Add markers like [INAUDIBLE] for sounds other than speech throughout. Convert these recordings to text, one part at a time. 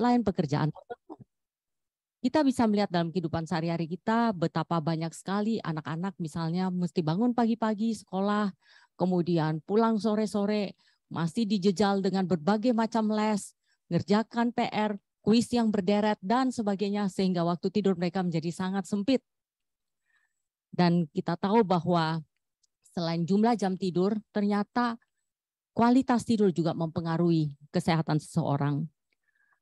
lain pekerjaan kita bisa melihat dalam kehidupan sehari-hari kita betapa banyak sekali anak-anak misalnya mesti bangun pagi-pagi sekolah, kemudian pulang sore-sore, masih dijejal dengan berbagai macam les, ngerjakan PR, kuis yang berderet, dan sebagainya, sehingga waktu tidur mereka menjadi sangat sempit. Dan kita tahu bahwa selain jumlah jam tidur, ternyata kualitas tidur juga mempengaruhi kesehatan seseorang.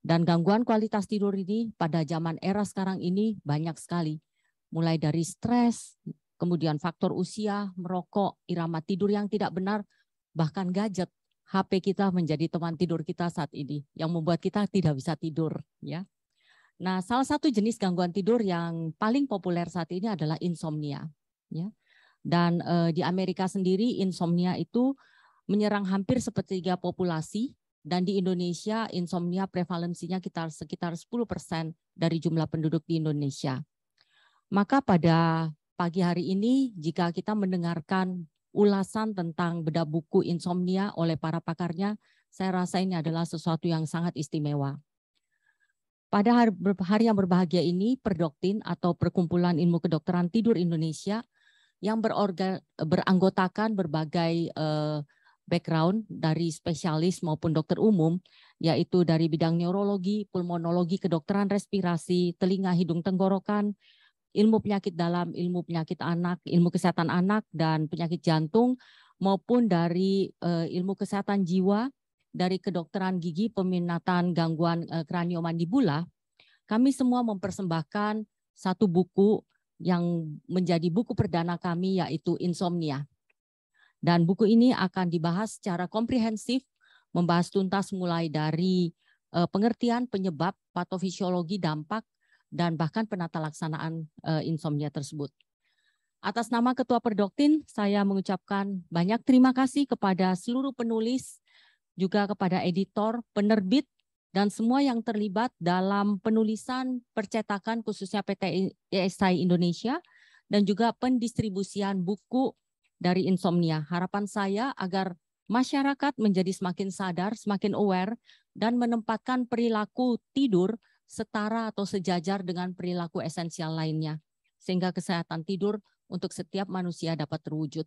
Dan gangguan kualitas tidur ini pada zaman era sekarang ini banyak sekali. Mulai dari stres, kemudian faktor usia, merokok, irama tidur yang tidak benar, bahkan gadget. HP kita menjadi teman tidur kita saat ini yang membuat kita tidak bisa tidur ya. Nah, salah satu jenis gangguan tidur yang paling populer saat ini adalah insomnia ya. Dan e, di Amerika sendiri insomnia itu menyerang hampir sepertiga populasi dan di Indonesia insomnia prevalensinya kita sekitar 10% persen dari jumlah penduduk di Indonesia. Maka pada pagi hari ini jika kita mendengarkan ulasan tentang beda buku insomnia oleh para pakarnya, saya rasa ini adalah sesuatu yang sangat istimewa. Pada hari yang berbahagia ini, Perdoktin atau Perkumpulan Ilmu Kedokteran Tidur Indonesia yang beranggotakan berbagai eh, background dari spesialis maupun dokter umum, yaitu dari bidang neurologi, pulmonologi, kedokteran respirasi, telinga, hidung, tenggorokan, ilmu penyakit dalam, ilmu penyakit anak, ilmu kesehatan anak, dan penyakit jantung, maupun dari uh, ilmu kesehatan jiwa, dari kedokteran gigi, peminatan gangguan uh, eh, kraniomandibula, kami semua mempersembahkan satu buku yang menjadi buku perdana kami yaitu insomnia. Dan buku ini akan dibahas secara komprehensif, membahas tuntas mulai dari eh, pengertian penyebab, patofisiologi, dampak, dan bahkan penata laksanaan eh, insomnia tersebut. Atas nama Ketua Perdoktin, saya mengucapkan banyak terima kasih kepada seluruh penulis, juga kepada editor, penerbit, dan semua yang terlibat dalam penulisan percetakan khususnya PT ESI Indonesia dan juga pendistribusian buku dari insomnia. Harapan saya agar masyarakat menjadi semakin sadar, semakin aware, dan menempatkan perilaku tidur setara atau sejajar dengan perilaku esensial lainnya, sehingga kesehatan tidur untuk setiap manusia dapat terwujud.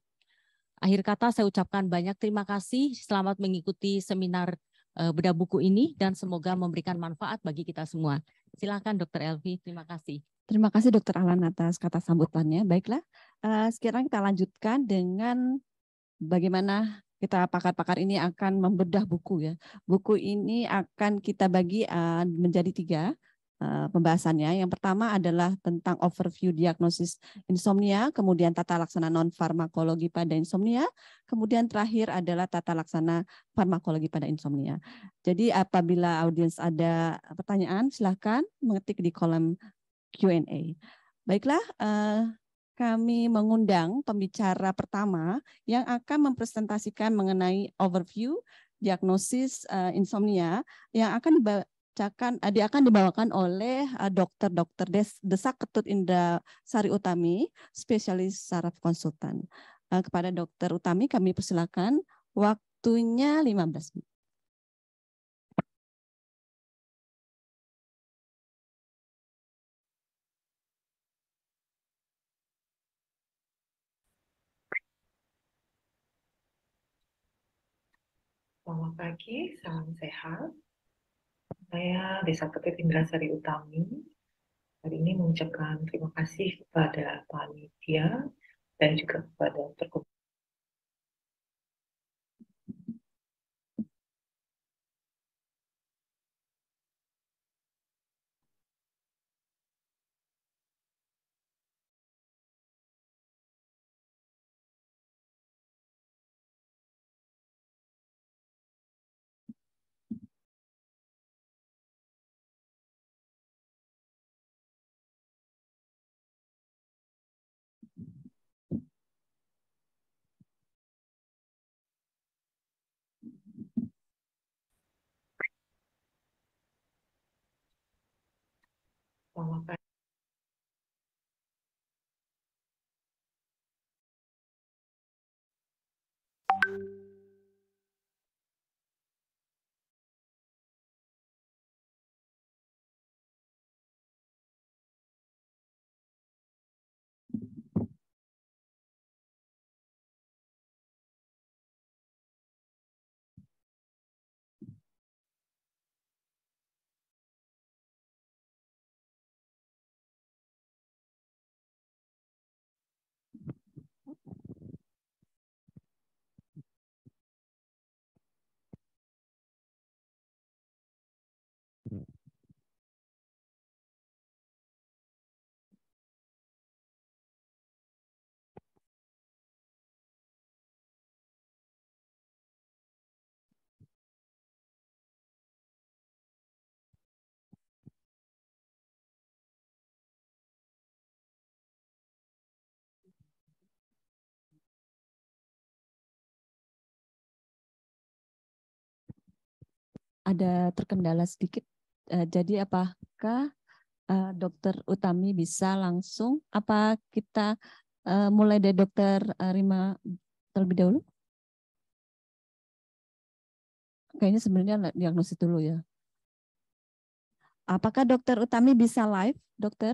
Akhir kata saya ucapkan banyak terima kasih. Selamat mengikuti seminar eh, bedah buku ini dan semoga memberikan manfaat bagi kita semua. Silakan Dr. Elvi, terima kasih. Terima kasih Dr. Alan atas kata sambutannya. Baiklah, Eh, sekarang kita lanjutkan dengan bagaimana kita pakar-pakar ini akan membedah buku ya. Buku ini akan kita bagi eh, menjadi tiga eh, pembahasannya. Yang pertama adalah tentang overview diagnosis insomnia, kemudian tata laksana non farmakologi pada insomnia, kemudian terakhir adalah tata laksana farmakologi pada insomnia. Jadi apabila audiens ada pertanyaan, silahkan mengetik di kolom Q&A. Baiklah, kami mengundang pembicara pertama yang akan mempresentasikan mengenai overview diagnosis uh, insomnia yang akan dibacakan uh, eh, dia akan dibawakan oleh eh, Dokter Dokter Dr. Des, Desak Ketut Indra Sari Utami, spesialis saraf konsultan. Uh, kepada Dokter Utami kami persilakan waktunya 15 menit. Selamat pagi, salam sehat. Saya Desa Petit Indra Sari Utami. Hari ini mengucapkan terima kasih kepada panitia dan juga kepada perkumpulan ada terkendala sedikit. Eh, jadi apakah eh, Dokter Utami bisa langsung? Apa kita eh, mulai dari Dokter Rima terlebih dahulu? Kayaknya sebenarnya diagnosis dulu ya. Apakah Dokter Utami bisa live, Dokter?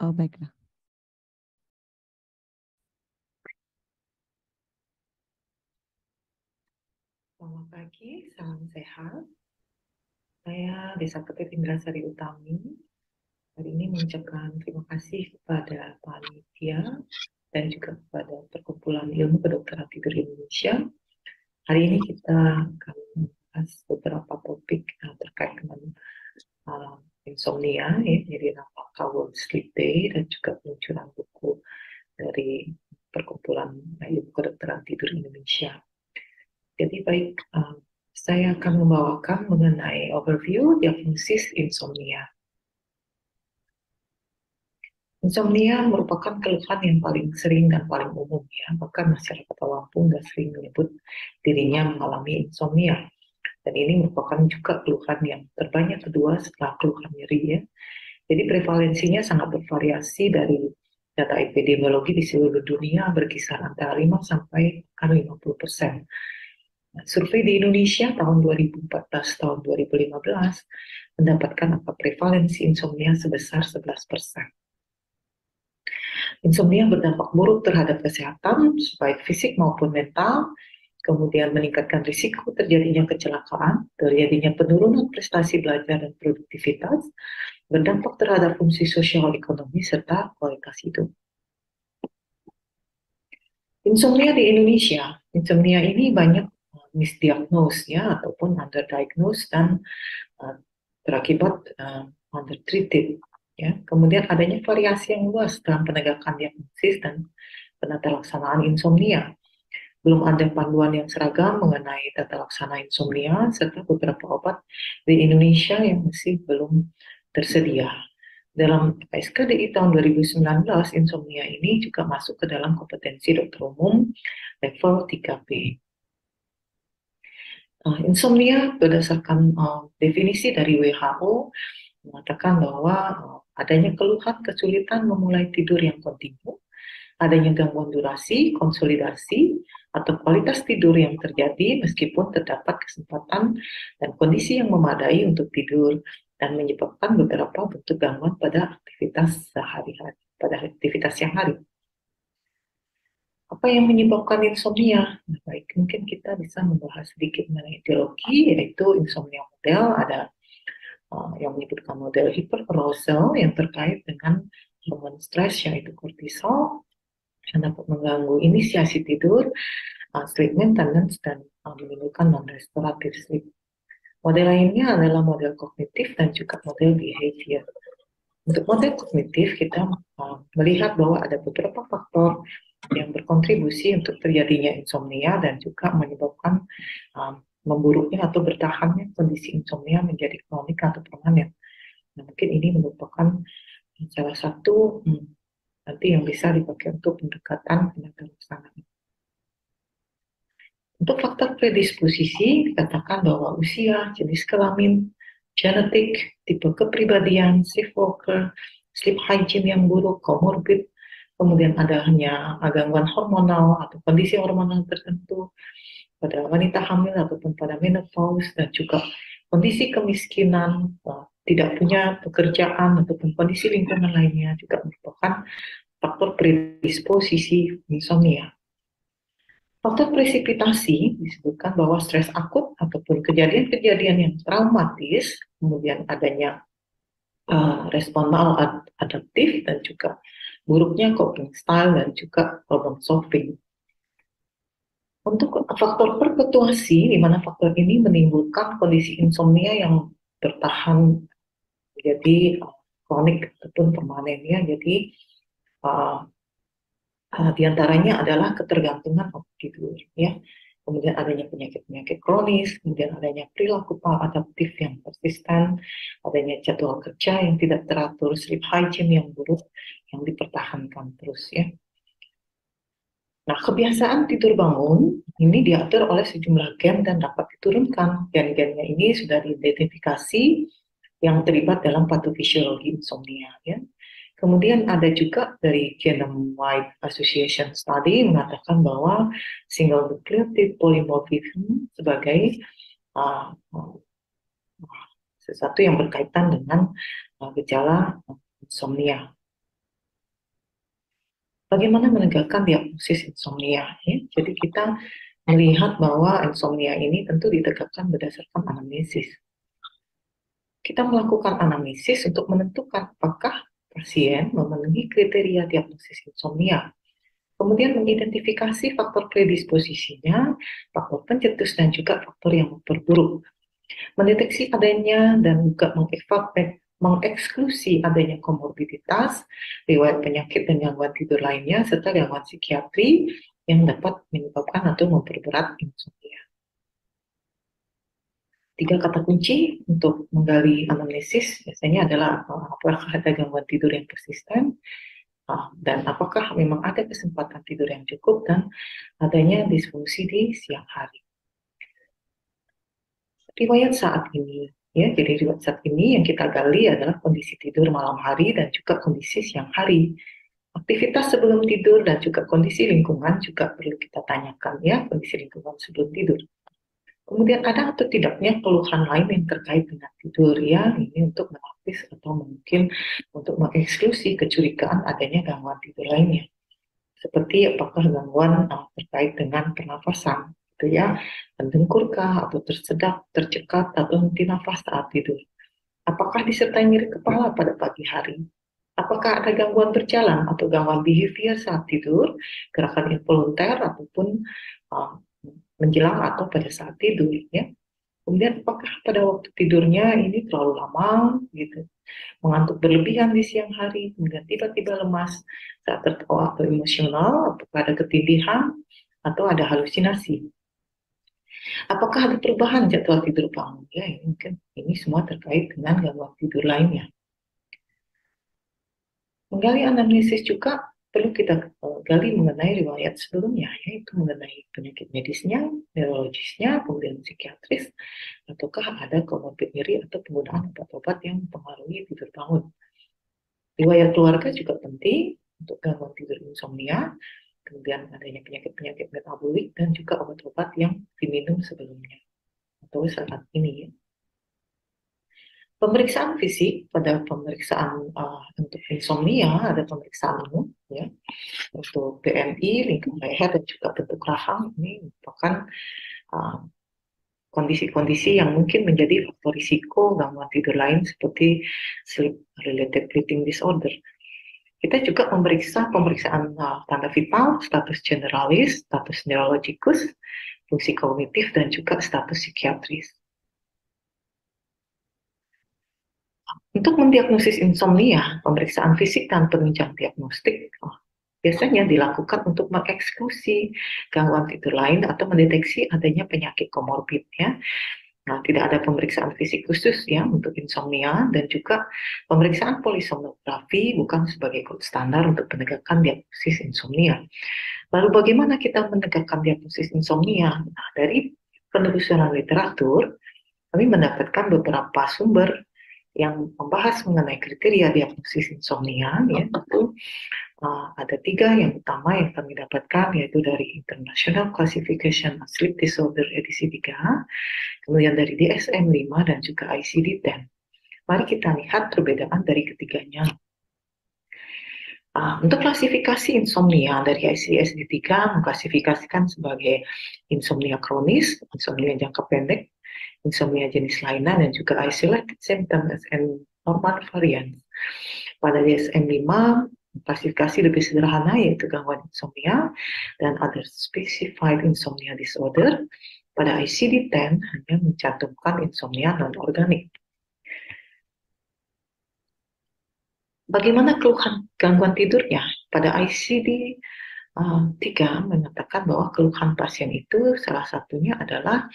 Oh, baiklah. Selamat pagi, salam sehat. Saya Desa Petit Indra Sari Utami. Hari ini mengucapkan terima kasih kepada panitia dan juga kepada Perkumpulan Ilmu Kedokteran Tidur Indonesia. Hari ini kita akan membahas beberapa topik eh, terkait dengan eh, insomnia ya jadi nampak kawon sleep day dan juga peluncuran buku dari perkumpulan ilmu kedokteran tidur Indonesia. Jadi baik um, saya akan membawakan mengenai overview diagnosis insomnia. Insomnia merupakan keluhan yang paling sering dan paling umum ya, bahkan masyarakat awam pun gak sering menyebut dirinya mengalami insomnia. Dan ini merupakan juga keluhan yang terbanyak kedua setelah keluhan nyeri ya. Jadi prevalensinya sangat bervariasi dari data epidemiologi di seluruh dunia berkisar antara 5 sampai 50 persen. Nah, survei di Indonesia tahun 2014 tahun 2015 mendapatkan angka prevalensi insomnia sebesar 11 persen. Insomnia berdampak buruk terhadap kesehatan, baik fisik maupun mental, kemudian meningkatkan risiko terjadinya kecelakaan, terjadinya penurunan prestasi belajar dan produktivitas, berdampak terhadap fungsi sosial ekonomi serta kualitas hidup. Insomnia di Indonesia, insomnia ini banyak eh, misdiagnose ya ataupun underdiagnosed dan uh, eh, berakibat uh, eh, undertreated. Ya. Kemudian adanya variasi yang luas dalam penegakan diagnosis dan penata laksanaan insomnia belum ada panduan yang seragam mengenai tata laksana insomnia, serta beberapa obat di Indonesia yang masih belum tersedia. Dalam SKDI tahun 2019, insomnia ini juga masuk ke dalam kompetensi dokter umum level 3B. Eh, insomnia berdasarkan eh, definisi dari WHO mengatakan bahwa eh, adanya keluhan kesulitan memulai tidur yang kontinu, adanya gangguan durasi, konsolidasi, atau kualitas tidur yang terjadi meskipun terdapat kesempatan dan kondisi yang memadai untuk tidur dan menyebabkan beberapa bentuk gangguan pada aktivitas sehari-hari, pada aktivitas siang hari. Apa yang menyebabkan insomnia? Nah, baik, mungkin kita bisa membahas sedikit mengenai etiologi, yaitu insomnia model, ada uh, yang menyebutkan model hiperarousal yang terkait dengan hormon stres yaitu kortisol, yang dapat mengganggu inisiasi tidur, uh, sleep maintenance, dan uh, menimbulkan non-restoratif sleep. Model lainnya adalah model kognitif dan juga model behavior. Untuk model kognitif, kita uh, melihat bahwa ada beberapa faktor yang berkontribusi untuk terjadinya insomnia dan juga menyebabkan um, memburuknya atau bertahannya kondisi insomnia menjadi kronik atau permanen. Nah, mungkin ini merupakan uh, salah satu hmm, nanti yang bisa dipakai untuk pendekatan pendatang pasangan. Untuk faktor predisposisi, katakan bahwa usia, jenis kelamin, genetik, tipe kepribadian, shift worker, sleep hygiene yang buruk, comorbid, kemudian adanya ah, gangguan hormonal atau kondisi hormonal tertentu pada wanita hamil ataupun pada menopause, dan juga kondisi kemiskinan, tidak punya pekerjaan ataupun kondisi lingkungan lainnya juga merupakan faktor predisposisi insomnia. Faktor presipitasi disebutkan bahwa stres akut ataupun kejadian-kejadian yang traumatis, kemudian adanya uh, respon adaptif dan juga buruknya coping style dan juga problem solving. Untuk faktor perpetuasi, di mana faktor ini menimbulkan kondisi insomnia yang bertahan jadi kronik ataupun permanen ya Jadi uh, uh, diantaranya adalah ketergantungan tidur ya. Kemudian adanya penyakit-penyakit kronis, kemudian adanya perilaku adaptif yang persisten, adanya jadwal kerja yang tidak teratur, sleep hygiene yang buruk yang dipertahankan terus ya. Nah, kebiasaan tidur bangun ini diatur oleh sejumlah gen dan dapat diturunkan. Gen-gennya ini sudah diidentifikasi yang terlibat dalam patofisiologi insomnia. Ya. Kemudian ada juga dari Genome Wide Association Study mengatakan bahwa single nucleotide polymorphism sebagai uh, sesuatu yang berkaitan dengan uh, gejala uh, insomnia. Bagaimana menegakkan diagnosis insomnia? Ya? Jadi kita melihat bahwa insomnia ini tentu ditegakkan berdasarkan anamnesis kita melakukan analisis untuk menentukan apakah pasien memenuhi kriteria diagnosis insomnia. Kemudian mengidentifikasi faktor predisposisinya, faktor pencetus, dan juga faktor yang memperburuk. Mendeteksi adanya dan juga mengevaluasi eh, mengeksklusi adanya komorbiditas, riwayat penyakit dan gangguan tidur lainnya, serta gangguan psikiatri yang dapat menyebabkan atau memperberat insomnia. Tiga kata kunci untuk menggali anamnesis biasanya adalah eh, apakah ada gangguan tidur yang persisten, eh, dan apakah memang ada kesempatan tidur yang cukup dan adanya disfungsi di siang hari. Riwayat saat ini, ya, jadi riwayat saat ini yang kita gali adalah kondisi tidur malam hari dan juga kondisi siang hari. Aktivitas sebelum tidur dan juga kondisi lingkungan juga perlu kita tanyakan ya, kondisi lingkungan sebelum tidur. Kemudian ada atau tidaknya keluhan lain yang terkait dengan tidur ya, ini untuk melapis atau mungkin untuk mengeksklusi kecurigaan adanya gangguan tidur lainnya. Seperti apakah gangguan eh, terkait dengan pernafasan, gitu ya, mendengkurkah atau tersedak, tercekat atau henti nafas saat tidur. Apakah disertai nyeri kepala pada pagi hari? Apakah ada gangguan berjalan atau gangguan behavior saat tidur, gerakan involunter ataupun uh, menjelang atau pada saat tidur ya. Kemudian apakah pada waktu tidurnya ini terlalu lama gitu, mengantuk berlebihan di siang hari, kemudian tiba-tiba lemas saat tertawa oh, atau emosional, apakah ada ketindihan atau ada halusinasi. Apakah ada perubahan jadwal tidur bangun? Ya, mungkin ini semua terkait dengan gangguan tidur lainnya. Menggali anamnesis juga perlu kita eh, gali mengenai riwayat sebelumnya, yaitu mengenai penyakit medisnya, neurologisnya, kemudian psikiatris, ataukah ada komorbid nyeri atau penggunaan obat-obat yang mempengaruhi tidur bangun. Riwayat keluarga juga penting untuk gangguan tidur insomnia, kemudian adanya penyakit-penyakit metabolik dan juga obat-obat yang diminum sebelumnya atau saat ini. Ya pemeriksaan fisik pada pemeriksaan uh, untuk insomnia ada pemeriksaan umum ya untuk BMI lingkungan leher dan juga bentuk rahang ini merupakan eh, kondisi-kondisi uh, yang mungkin menjadi faktor risiko gangguan tidur lain seperti sleep related breathing disorder. Kita juga memeriksa pemeriksaan uh, tanda vital, status generalis, status neurologikus, fungsi kognitif dan juga status psikiatris Untuk mendiagnosis insomnia, pemeriksaan fisik dan penunjang diagnostik oh, biasanya dilakukan untuk mengeksklusi gangguan tidur lain atau mendeteksi adanya penyakit komorbid ya. Nah, tidak ada pemeriksaan fisik khusus ya untuk insomnia dan juga pemeriksaan polisomnografi bukan sebagai standar untuk penegakan diagnosis insomnia. Lalu bagaimana kita menegakkan diagnosis insomnia? Nah, dari penelusuran literatur, kami mendapatkan beberapa sumber yang membahas mengenai kriteria diagnosis insomnia oh, ya itu uh, ada tiga yang utama yang kami dapatkan yaitu dari International Classification of Sleep Disorder edisi 3 kemudian dari DSM 5 dan juga ICD 10 mari kita lihat perbedaan dari ketiganya Uh, untuk klasifikasi insomnia dari ICSD-3 mengklasifikasikan sebagai insomnia kronis, insomnia jangka pendek, insomnia jenis lainnya dan juga isolated symptom SM normal variant. Pada DSM-5, klasifikasi lebih sederhana yaitu gangguan insomnia dan other specified insomnia disorder. Pada ICD-10 hanya mencantumkan insomnia non-organik. Bagaimana keluhan gangguan tidurnya? Pada ICD 3 eh, mengatakan bahwa keluhan pasien itu salah satunya adalah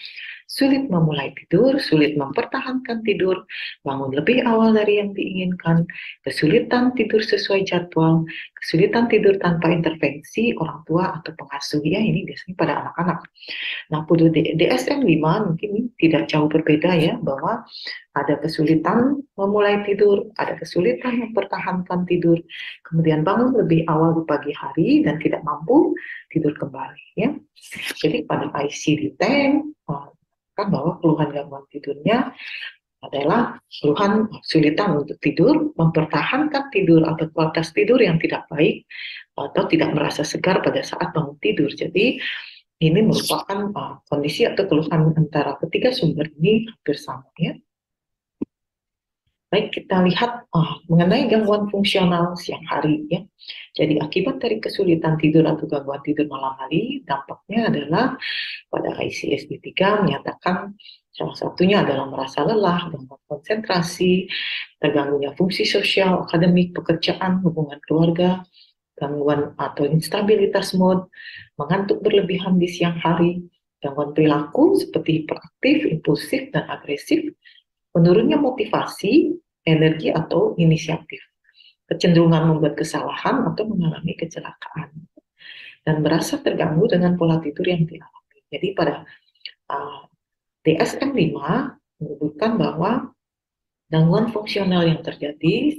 sulit memulai tidur, sulit mempertahankan tidur, bangun lebih awal dari yang diinginkan, kesulitan tidur sesuai jadwal, kesulitan tidur tanpa intervensi orang tua atau pengasuh ya ini biasanya pada anak-anak. Nah, pada DSM 5 mungkin tidak jauh berbeda ya bahwa ada kesulitan memulai tidur, ada kesulitan mempertahankan tidur, kemudian bangun lebih awal di pagi hari dan tidak mampu tidur kembali ya. Jadi pada ICD-10 kan bahwa keluhan gangguan tidurnya adalah keluhan kesulitan untuk tidur, mempertahankan tidur atau kualitas tidur yang tidak baik atau tidak merasa segar pada saat bangun tidur. Jadi ini merupakan uh, kondisi atau keluhan antara ketiga sumber ini hampir sama ya. Baik, kita lihat oh, mengenai gangguan fungsional siang hari. ya. Jadi akibat dari kesulitan tidur atau gangguan tidur malam hari, dampaknya adalah pada ICSD-3 menyatakan salah satunya adalah merasa lelah, gangguan konsentrasi, terganggunya fungsi sosial, akademik, pekerjaan, hubungan keluarga, gangguan atau instabilitas mood, mengantuk berlebihan di siang hari, gangguan perilaku seperti hiperaktif, impulsif, dan agresif, menurunnya motivasi, energi atau inisiatif, kecenderungan membuat kesalahan atau mengalami kecelakaan, dan merasa terganggu dengan pola tidur yang dialami. Jadi pada uh, ah, DSM-5 menyebutkan bahwa gangguan fungsional yang terjadi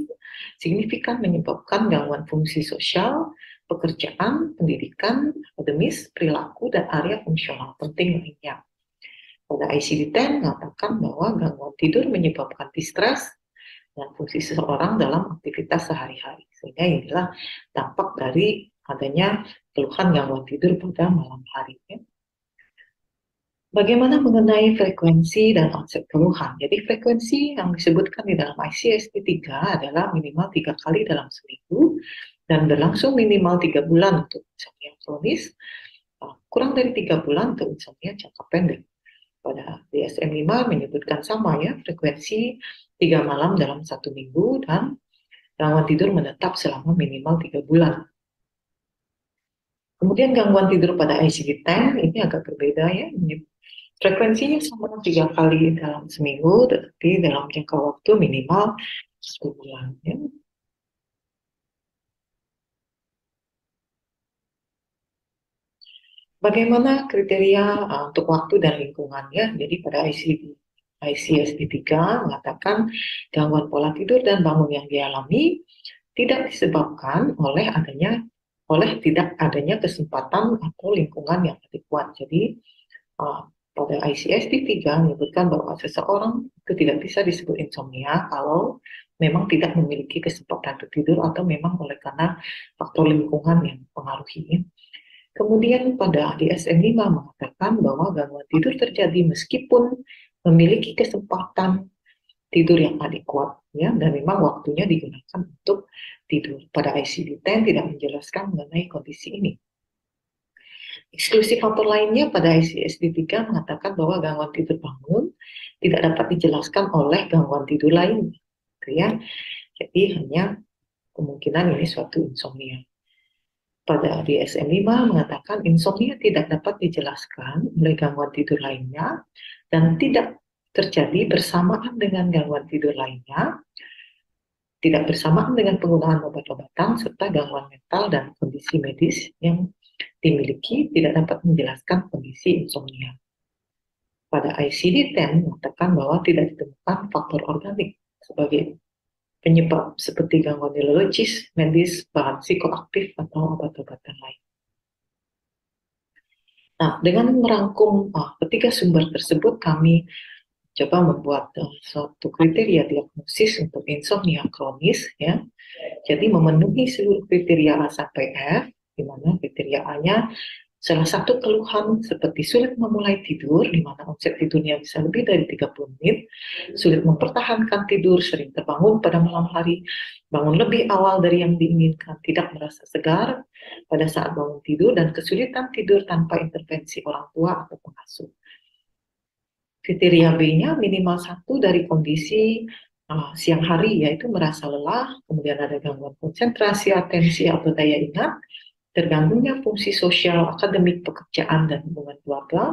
signifikan menyebabkan gangguan fungsi sosial, pekerjaan, pendidikan, akademis, perilaku, dan area fungsional penting lainnya. Pada ICD-10 mengatakan bahwa gangguan tidur menyebabkan stres dan fungsi seseorang dalam aktivitas sehari-hari. Sehingga inilah dampak dari adanya keluhan mau tidur pada malam hari. Ya. Bagaimana mengenai frekuensi dan onset keluhan? Jadi frekuensi yang disebutkan di dalam icsp 3 adalah minimal tiga kali dalam seminggu dan berlangsung minimal tiga bulan untuk insomnia kronis, eh, kurang dari tiga bulan untuk insomnia jangka pendek. Pada DSM-5 menyebutkan sama ya, frekuensi tiga malam dalam satu minggu dan gangguan tidur menetap selama minimal tiga bulan. Kemudian gangguan tidur pada ICD-10 ini agak berbeda ya. Frekuensinya sama tiga kali dalam seminggu, tetapi dalam jangka waktu minimal satu bulan. Ya. Bagaimana kriteria uh, untuk waktu dan lingkungannya? Jadi pada ICD icsd 3 mengatakan gangguan pola tidur dan bangun yang dialami tidak disebabkan oleh adanya oleh tidak adanya kesempatan atau lingkungan yang adekuat. Jadi uh, pada ICSD 3 menyebutkan bahwa seseorang itu tidak bisa disebut insomnia kalau memang tidak memiliki kesempatan untuk tidur atau memang oleh karena faktor lingkungan yang mempengaruhi. Kemudian pada DSM 5 mengatakan bahwa gangguan tidur terjadi meskipun memiliki kesempatan tidur yang adekuat ya dan memang waktunya digunakan untuk tidur. Pada ICD-10 tidak menjelaskan mengenai kondisi ini. Eksklusif faktor lainnya pada ICSD-3 mengatakan bahwa gangguan tidur bangun tidak dapat dijelaskan oleh gangguan tidur lain. Gitu ya. Jadi hanya kemungkinan ini suatu insomnia. Pada DSM-5 mengatakan insomnia tidak dapat dijelaskan oleh gangguan tidur lainnya dan tidak terjadi bersamaan dengan gangguan tidur lainnya, tidak bersamaan dengan penggunaan obat-obatan, serta gangguan mental dan kondisi medis yang dimiliki tidak dapat menjelaskan kondisi insomnia. Pada ICD-10 mengatakan bahwa tidak ditemukan faktor organik sebagai penyebab seperti gangguan neurologis, medis, bahan psikoaktif, atau obat-obatan lain. Nah, dengan merangkum uh, ketiga sumber tersebut, kami coba membuat uh, suatu kriteria diagnosis untuk insomnia kronis, ya. Jadi memenuhi seluruh kriteria A sampai F, di mana kriteria A-nya Salah satu keluhan seperti sulit memulai tidur, di mana omset tidurnya bisa lebih dari 30 menit, sulit mempertahankan tidur, sering terbangun pada malam hari, bangun lebih awal dari yang diinginkan, tidak merasa segar pada saat bangun tidur, dan kesulitan tidur tanpa intervensi orang tua atau pengasuh. Kriteria B-nya minimal satu dari kondisi uh, siang hari, yaitu merasa lelah, kemudian ada gangguan konsentrasi, atensi, atau daya ingat, terganggunya fungsi sosial, akademik, pekerjaan, dan hubungan keluarga,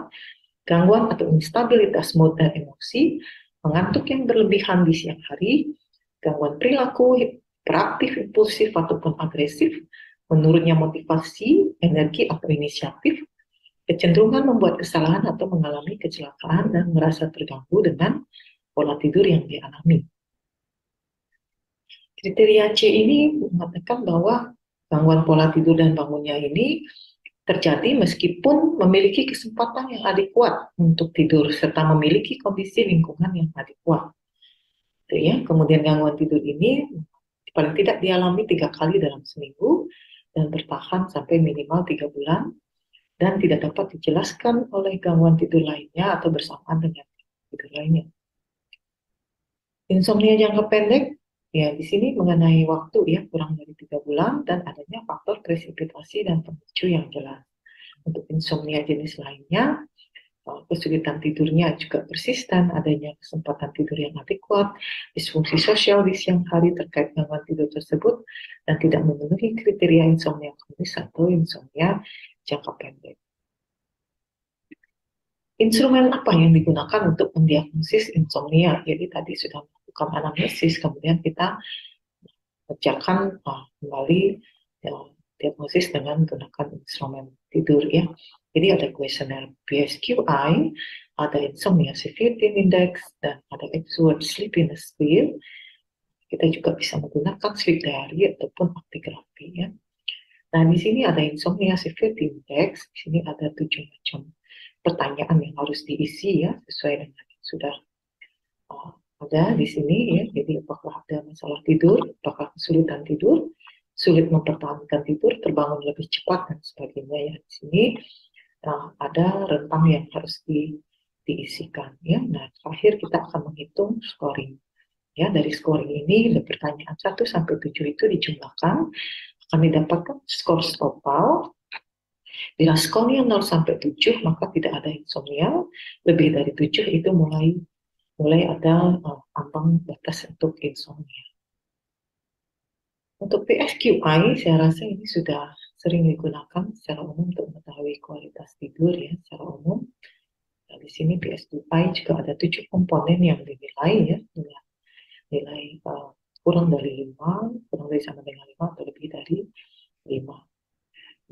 gangguan atau instabilitas mood dan emosi, mengantuk yang berlebihan di siang hari, gangguan perilaku, hiperaktif, impulsif, ataupun agresif, menurunnya motivasi, energi, atau inisiatif, kecenderungan membuat kesalahan atau mengalami kecelakaan dan merasa terganggu dengan pola tidur yang dialami. Kriteria C ini mengatakan bahwa Gangguan pola tidur dan bangunnya ini terjadi meskipun memiliki kesempatan yang adekuat untuk tidur serta memiliki kondisi lingkungan yang adekuat. Itu ya. Kemudian gangguan tidur ini paling tidak dialami tiga kali dalam seminggu dan bertahan sampai minimal tiga bulan dan tidak dapat dijelaskan oleh gangguan tidur lainnya atau bersamaan dengan tidur lainnya. Insomnia jangka pendek Ya, di sini mengenai waktu ya, kurang dari tiga bulan dan adanya faktor presipitasi dan pemicu yang jelas. Untuk insomnia jenis lainnya, eh, kesulitan tidurnya juga persisten, adanya kesempatan tidur yang adekuat, disfungsi sosial di siang hari terkait gangguan tidur tersebut, dan tidak memenuhi kriteria insomnia kronis atau insomnia jangka pendek. Instrumen apa yang digunakan untuk mendiagnosis insomnia? Jadi tadi sudah melakukan anamnesis kemudian kita kerjakan uh, kembali ya, diagnosis dengan menggunakan instrumen tidur ya jadi ada kuesioner BSQI ada insomnia severity index dan ada Epworth sleepiness scale kita juga bisa menggunakan sleep diary ataupun aktigrafi ya nah di sini ada insomnia severity index di sini ada tujuh macam pertanyaan yang harus diisi ya sesuai dengan yang sudah uh, ada di sini ya. Jadi apakah ada masalah tidur, apakah kesulitan tidur, sulit mempertahankan tidur, terbangun lebih cepat dan sebagainya ya. Di sini nah, ada rentang yang harus di, diisikan ya. Nah terakhir kita akan menghitung scoring. Ya, dari scoring ini pertanyaan 1 sampai 7 itu dijumlahkan kami dapatkan skor total Bila skornya 0 sampai 7 maka tidak ada insomnia, lebih dari 7 itu mulai mulai ada uh, eh, ambang batas untuk insomnia. Untuk PSQI, saya rasa ini sudah sering digunakan secara umum untuk mengetahui kualitas tidur ya secara umum. Nah, di sini PSQI juga ada tujuh komponen yang dinilai ya dengan nilai uh, kurang dari lima, kurang dari sama dengan lima atau lebih dari lima.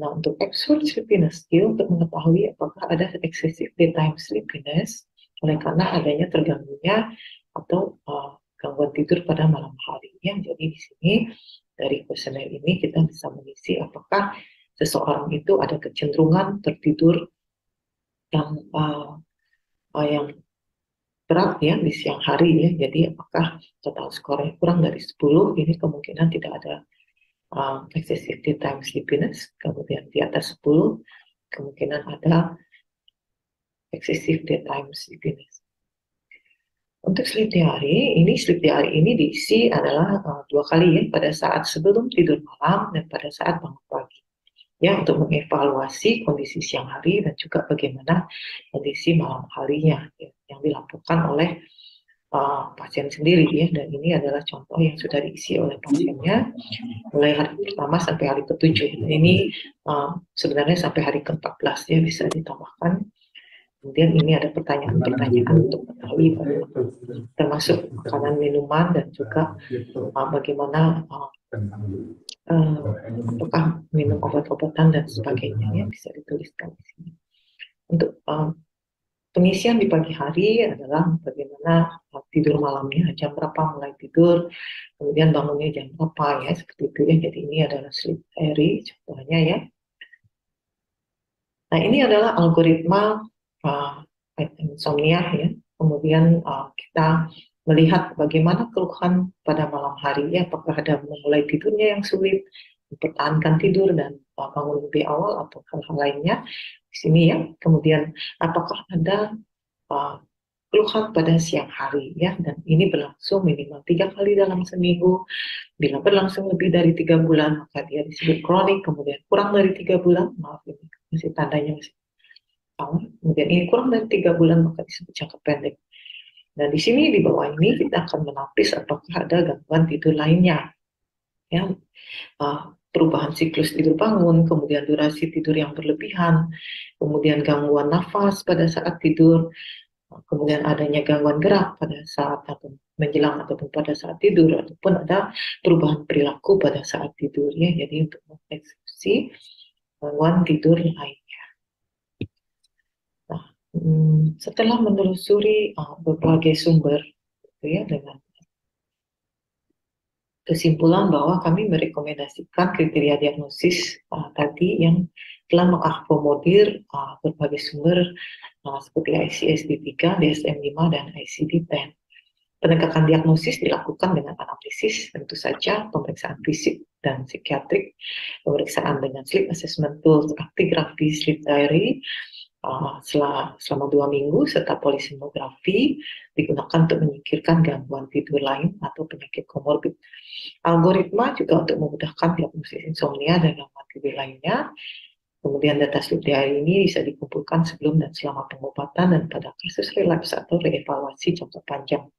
Nah, untuk absolute sleepiness skill untuk mengetahui apakah ada excessive daytime sleepiness oleh karena adanya terganggunya atau uh, gangguan tidur pada malam hari, yang Jadi di sini dari kuesioner ini kita bisa mengisi apakah seseorang itu ada kecenderungan tertidur yang uh, uh, yang berat ya di siang hari ya. Jadi apakah total skornya kurang dari 10 ini kemungkinan tidak ada uh, excessive daytime sleepiness. Kemudian di atas 10 kemungkinan ada excessive daytime sleepiness. Untuk sleep diary, ini sleep diary ini diisi adalah uh, dua kali ya, pada saat sebelum tidur malam dan pada saat bangun pagi. Ya, untuk mengevaluasi kondisi siang hari dan juga bagaimana kondisi malam harinya ya, yang dilakukan oleh uh, pasien sendiri ya. Dan ini adalah contoh yang sudah diisi oleh pasiennya mulai hari pertama sampai hari ketujuh. ini uh, sebenarnya sampai hari ke-14 ya bisa ditambahkan Kemudian ini ada pertanyaan-pertanyaan untuk mengetahui termasuk makanan minuman dan juga uh, bagaimana uh, uh, apakah minum obat-obatan dan sebagainya ya bisa dituliskan di sini. Untuk uh, pengisian di pagi hari adalah bagaimana uh, tidur malamnya, jam berapa mulai tidur, kemudian bangunnya jam berapa ya seperti itu ya. Jadi ini adalah sleep diary contohnya ya. Nah, ini adalah algoritma uh, insomnia ya. Kemudian uh, kita melihat bagaimana keluhan pada malam hari ya, apakah ada memulai tidurnya yang sulit, mempertahankan tidur dan uh, bangun lebih awal atau hal-hal lainnya di sini ya. Kemudian apakah ada uh, keluhan pada siang hari ya dan ini berlangsung minimal tiga kali dalam seminggu bila berlangsung lebih dari tiga bulan maka dia disebut kronik kemudian kurang dari tiga bulan maaf ini masih tandanya masih tahun, kemudian ini kurang dari tiga bulan maka disebut jangka pendek. Nah, di sini di bawah ini kita akan menapis apakah ada gangguan tidur lainnya. Ya, uh, perubahan siklus tidur bangun, kemudian durasi tidur yang berlebihan, kemudian gangguan nafas pada saat tidur, eh, kemudian adanya gangguan gerak pada saat atau menjelang ataupun pada saat tidur ataupun ada perubahan perilaku pada saat tidur ya jadi untuk mengeksekusi gangguan tidur lain hmm, setelah menelusuri uh, berbagai sumber, gitu ya, dengan kesimpulan bahwa kami merekomendasikan kriteria diagnosis uh, tadi yang telah mengakomodir uh, berbagai sumber uh, seperti ICSD-3, DSM-5, dan ICD-10. Penegakan diagnosis dilakukan dengan analisis tentu saja pemeriksaan fisik dan psikiatrik, pemeriksaan dengan sleep assessment tools, aktigrafi, sleep diary, Oh, selama, dua minggu serta polisimografi digunakan untuk menyingkirkan gangguan tidur lain atau penyakit komorbid. Algoritma juga untuk memudahkan diagnosis insomnia dan gangguan tidur lainnya. Kemudian data studi hari ini bisa dikumpulkan sebelum dan selama pengobatan dan pada kasus relaps atau reevaluasi jangka panjang.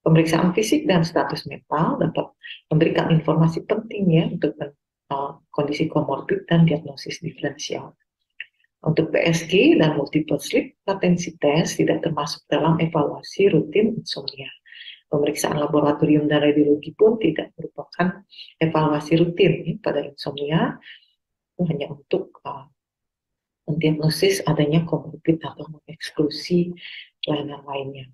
Pemeriksaan fisik dan status mental dapat memberikan informasi pentingnya untuk eh, kondisi komorbid dan diagnosis diferensial. Untuk PSG dan multiple sleep latency test tidak termasuk dalam evaluasi rutin insomnia. Pemeriksaan laboratorium dan radiologi pun tidak merupakan evaluasi rutin ya, pada insomnia, hanya untuk uh, mendiagnosis adanya komorbid atau mengeksklusi layanan lainnya.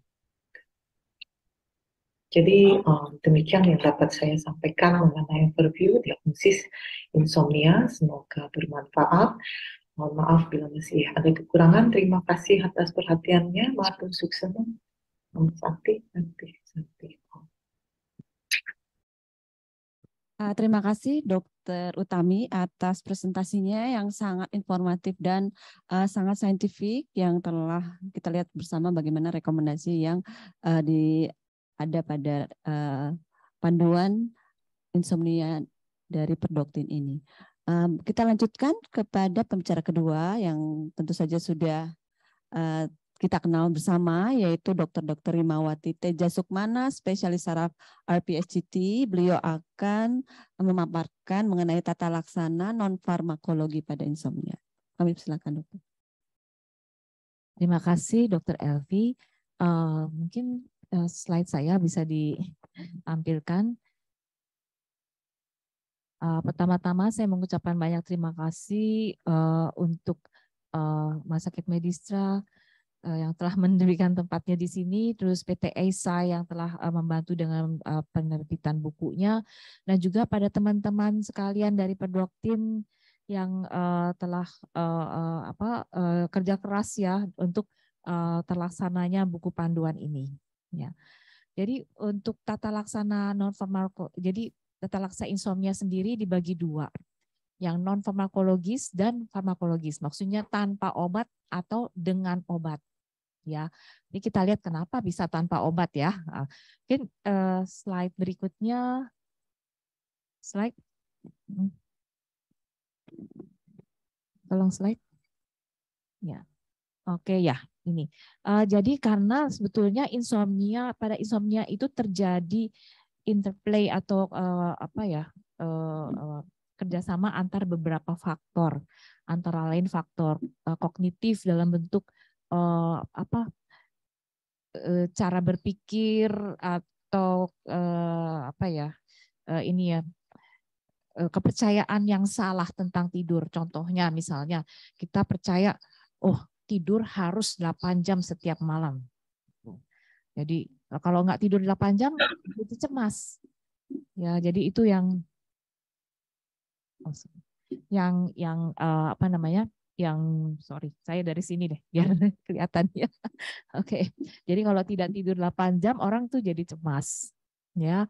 Jadi um, demikian yang dapat saya sampaikan mengenai overview diagnosis insomnia. Semoga bermanfaat. Mohon maaf bila masih ada kekurangan. Terima kasih atas perhatiannya. Matur sukses. Om Sakti, Sakti, Sakti. Ah, terima kasih Dokter Utami atas presentasinya yang sangat informatif dan uh, sangat saintifik yang telah kita lihat bersama bagaimana rekomendasi yang uh, di ada pada uh, panduan insomnia dari perdoktin ini kita lanjutkan kepada pembicara kedua yang tentu saja sudah uh, kita kenal bersama yaitu Dr. Dr. Rimawati Teja Sukmana, spesialis saraf RPSGT. Beliau akan memaparkan mengenai tata laksana non farmakologi pada insomnia. Kami silakan dokter. Terima kasih Dr. Elvi. Uh, mungkin uh, slide saya bisa ditampilkan. Uh, Pertama-tama saya mengucapkan banyak terima kasih uh, untuk uh, eh, Rumah Sakit Medistra uh, yang telah [LAUGHS] mendirikan tempatnya di sini, terus PT ESA yang telah uh, membantu dengan uh, penerbitan bukunya, dan juga pada teman-teman sekalian dari Pedoktin yang uh, telah uh, uh, apa uh, kerja keras ya untuk uh, terlaksananya buku panduan ini. Ya. Jadi untuk tata laksana non formal, jadi tata laksa insomnia sendiri dibagi dua, yang non farmakologis dan farmakologis. Maksudnya tanpa obat atau dengan obat. Ya, ini kita lihat kenapa bisa tanpa obat ya. Ah, mungkin eh, slide berikutnya, slide, hmm. tolong slide. Ya, oke ya ini. Eh, jadi karena sebetulnya insomnia pada insomnia itu terjadi interplay atau uh, apa ya uh, uh, kerjasama antar beberapa faktor, antara lain faktor uh, kognitif dalam bentuk uh, apa uh, cara berpikir atau uh, apa ya uh, ini ya kepercayaan yang salah tentang tidur. Contohnya misalnya kita percaya oh tidur harus 8 jam setiap malam. Jadi Nah, kalau nggak tidur 8 jam, itu cemas. Ya, jadi itu yang yang yang uh, apa namanya? yang sorry, saya dari sini deh biar [LAUGHS] kelihatan ya. [LAUGHS] Oke. okay. Jadi kalau tidak tidur 8 jam orang tuh jadi cemas. Ya.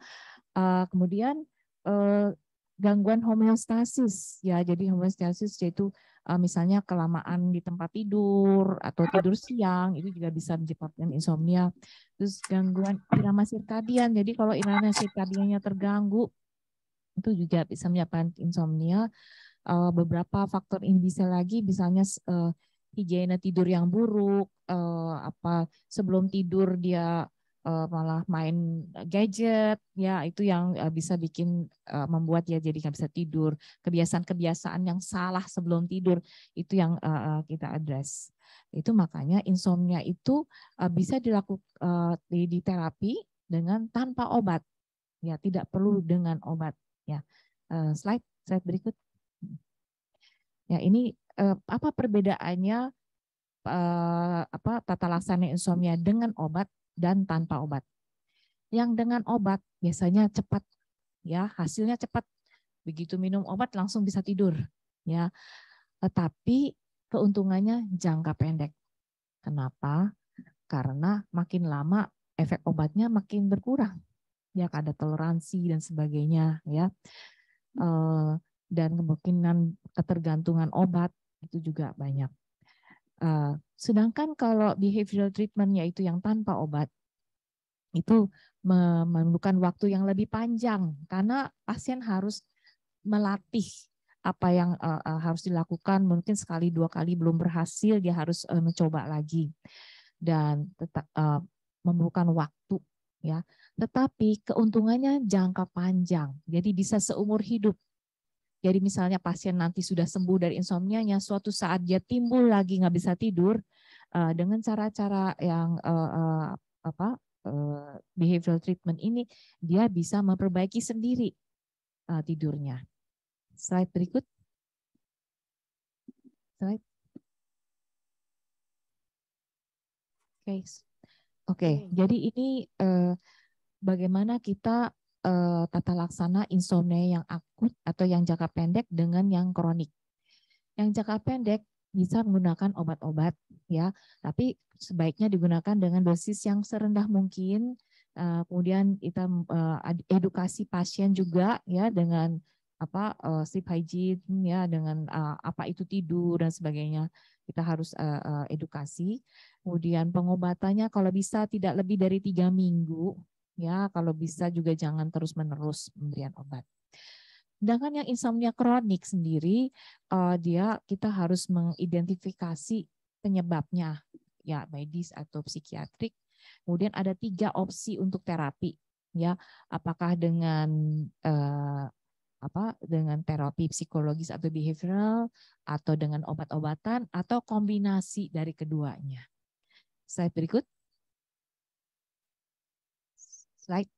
Uh, kemudian uh, gangguan homeostasis ya. Jadi homeostasis yaitu uh, misalnya kelamaan di tempat tidur atau tidur siang itu juga bisa menyebabkan insomnia. Terus gangguan irama sirkadian. Jadi kalau irama sirkadiannya terganggu itu juga bisa menyebabkan insomnia. Uh, beberapa faktor ini bisa lagi misalnya uh, higiene tidur yang buruk, uh, apa sebelum tidur dia uh, malah main gadget ya itu yang uh, bisa bikin uh, membuat ya jadi nggak bisa tidur kebiasaan-kebiasaan yang salah sebelum tidur itu yang uh, kita address itu makanya insomnia itu uh, bisa dilakukan uh, di, di terapi dengan tanpa obat ya tidak perlu hmm. dengan obat ya uh, slide slide berikut ya ini uh, apa perbedaannya apa tata laksana insomnia dengan obat dan tanpa obat. Yang dengan obat biasanya cepat ya, hasilnya cepat. Begitu minum obat langsung bisa tidur ya. Tetapi keuntungannya jangka pendek. Kenapa? Karena makin lama efek obatnya makin berkurang. Ya, ada toleransi dan sebagainya ya. Eh, dan kemungkinan ketergantungan obat itu juga banyak. Eh, sedangkan kalau behavioral treatment yaitu yang tanpa obat itu memerlukan waktu yang lebih panjang karena pasien harus melatih apa yang eh, eh, harus dilakukan mungkin sekali dua kali belum berhasil dia harus mencoba lagi dan tetap memerlukan waktu ya tetapi keuntungannya jangka panjang jadi bisa seumur hidup jadi misalnya pasien nanti sudah sembuh dari insomnianya, suatu saat dia timbul lagi nggak bisa tidur uh, dengan cara-cara yang uh, uh, apa uh, behavioral treatment ini, dia bisa memperbaiki sendiri uh, tidurnya. Slide berikut. Slide. Oke, okay. okay. jadi ini uh, bagaimana kita uh, tata laksana insomnia yang akut atau yang jangka pendek dengan yang kronik. Yang jangka pendek bisa menggunakan obat-obat ya, tapi sebaiknya digunakan dengan dosis yang serendah mungkin. Uh, kemudian kita uh, edukasi pasien juga ya dengan apa uh, sleep hygiene ya dengan uh, apa itu tidur dan sebagainya kita harus uh, edukasi kemudian pengobatannya kalau bisa tidak lebih dari tiga minggu Ya, kalau bisa juga jangan terus-menerus pemberian obat. Sedangkan yang insomnia kronik sendiri, uh, dia kita harus mengidentifikasi penyebabnya, ya medis atau psikiatrik. Kemudian ada tiga opsi untuk terapi, ya apakah dengan uh, apa dengan terapi psikologis atau behavioral atau dengan obat-obatan atau kombinasi dari keduanya. Slide berikut slide.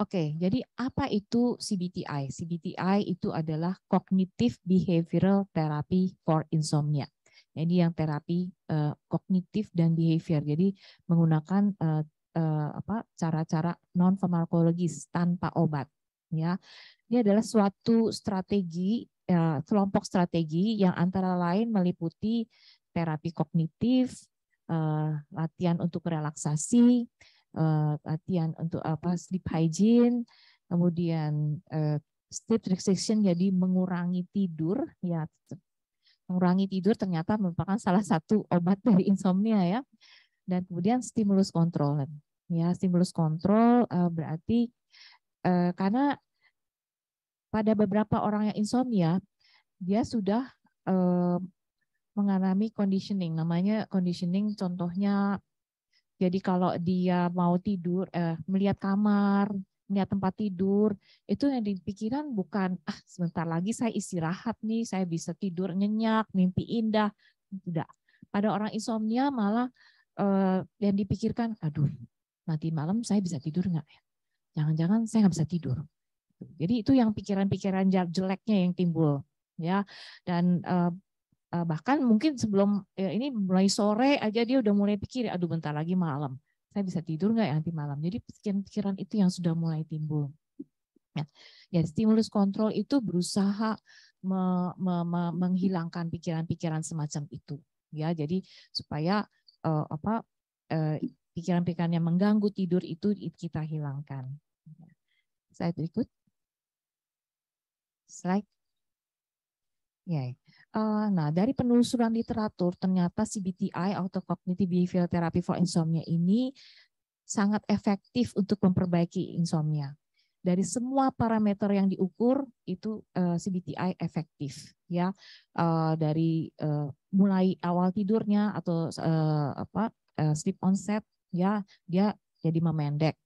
Oke, okay, jadi apa itu CBTI? CBTI itu adalah Cognitive Behavioral Therapy for Insomnia. Jadi yang terapi uh, eh, kognitif dan behavior. Jadi menggunakan eh, eh, apa cara-cara non farmakologis tanpa obat. Ya, ini adalah suatu strategi kelompok strategi yang antara lain meliputi terapi kognitif, uh, latihan untuk relaksasi, Eh, latihan untuk apa sleep hygiene, kemudian uh, sleep restriction jadi mengurangi tidur ya mengurangi tidur ternyata merupakan salah satu obat [LAUGHS] dari insomnia ya dan kemudian stimulus control ya stimulus control uh, eh, berarti uh, karena pada beberapa orang yang insomnia dia sudah uh, mengalami conditioning namanya conditioning contohnya jadi kalau dia mau tidur, eh, melihat kamar, melihat tempat tidur, itu yang dipikiran bukan, ah sebentar lagi saya istirahat nih, saya bisa tidur nyenyak, mimpi indah. Tidak. Pada orang insomnia malah eh, yang dipikirkan, aduh nanti malam saya bisa tidur nggak ya? Jangan-jangan saya nggak bisa tidur. Jadi itu yang pikiran-pikiran jeleknya yang timbul ya dan eh, Eh, bahkan mungkin sebelum ya ini mulai sore aja dia udah mulai pikir aduh bentar lagi malam saya bisa tidur nggak ya nanti malam jadi pikiran-pikiran itu yang sudah mulai timbul ya, ya stimulus kontrol itu berusaha me, me, me, menghilangkan pikiran-pikiran semacam itu ya jadi supaya uh, apa eh, pikiran pikiran uh, yang mengganggu tidur itu kita hilangkan ya. slide berikut slide ya yeah. Eh, nah, dari penelusuran literatur, ternyata CBTI, Autocognitive Cognitive Behavioral Therapy for Insomnia ini sangat efektif untuk memperbaiki insomnia. Dari semua parameter yang diukur itu CBTI eh, efektif, ya. Eh, dari mulai awal tidurnya atau apa sleep onset, ya, dia jadi memendek.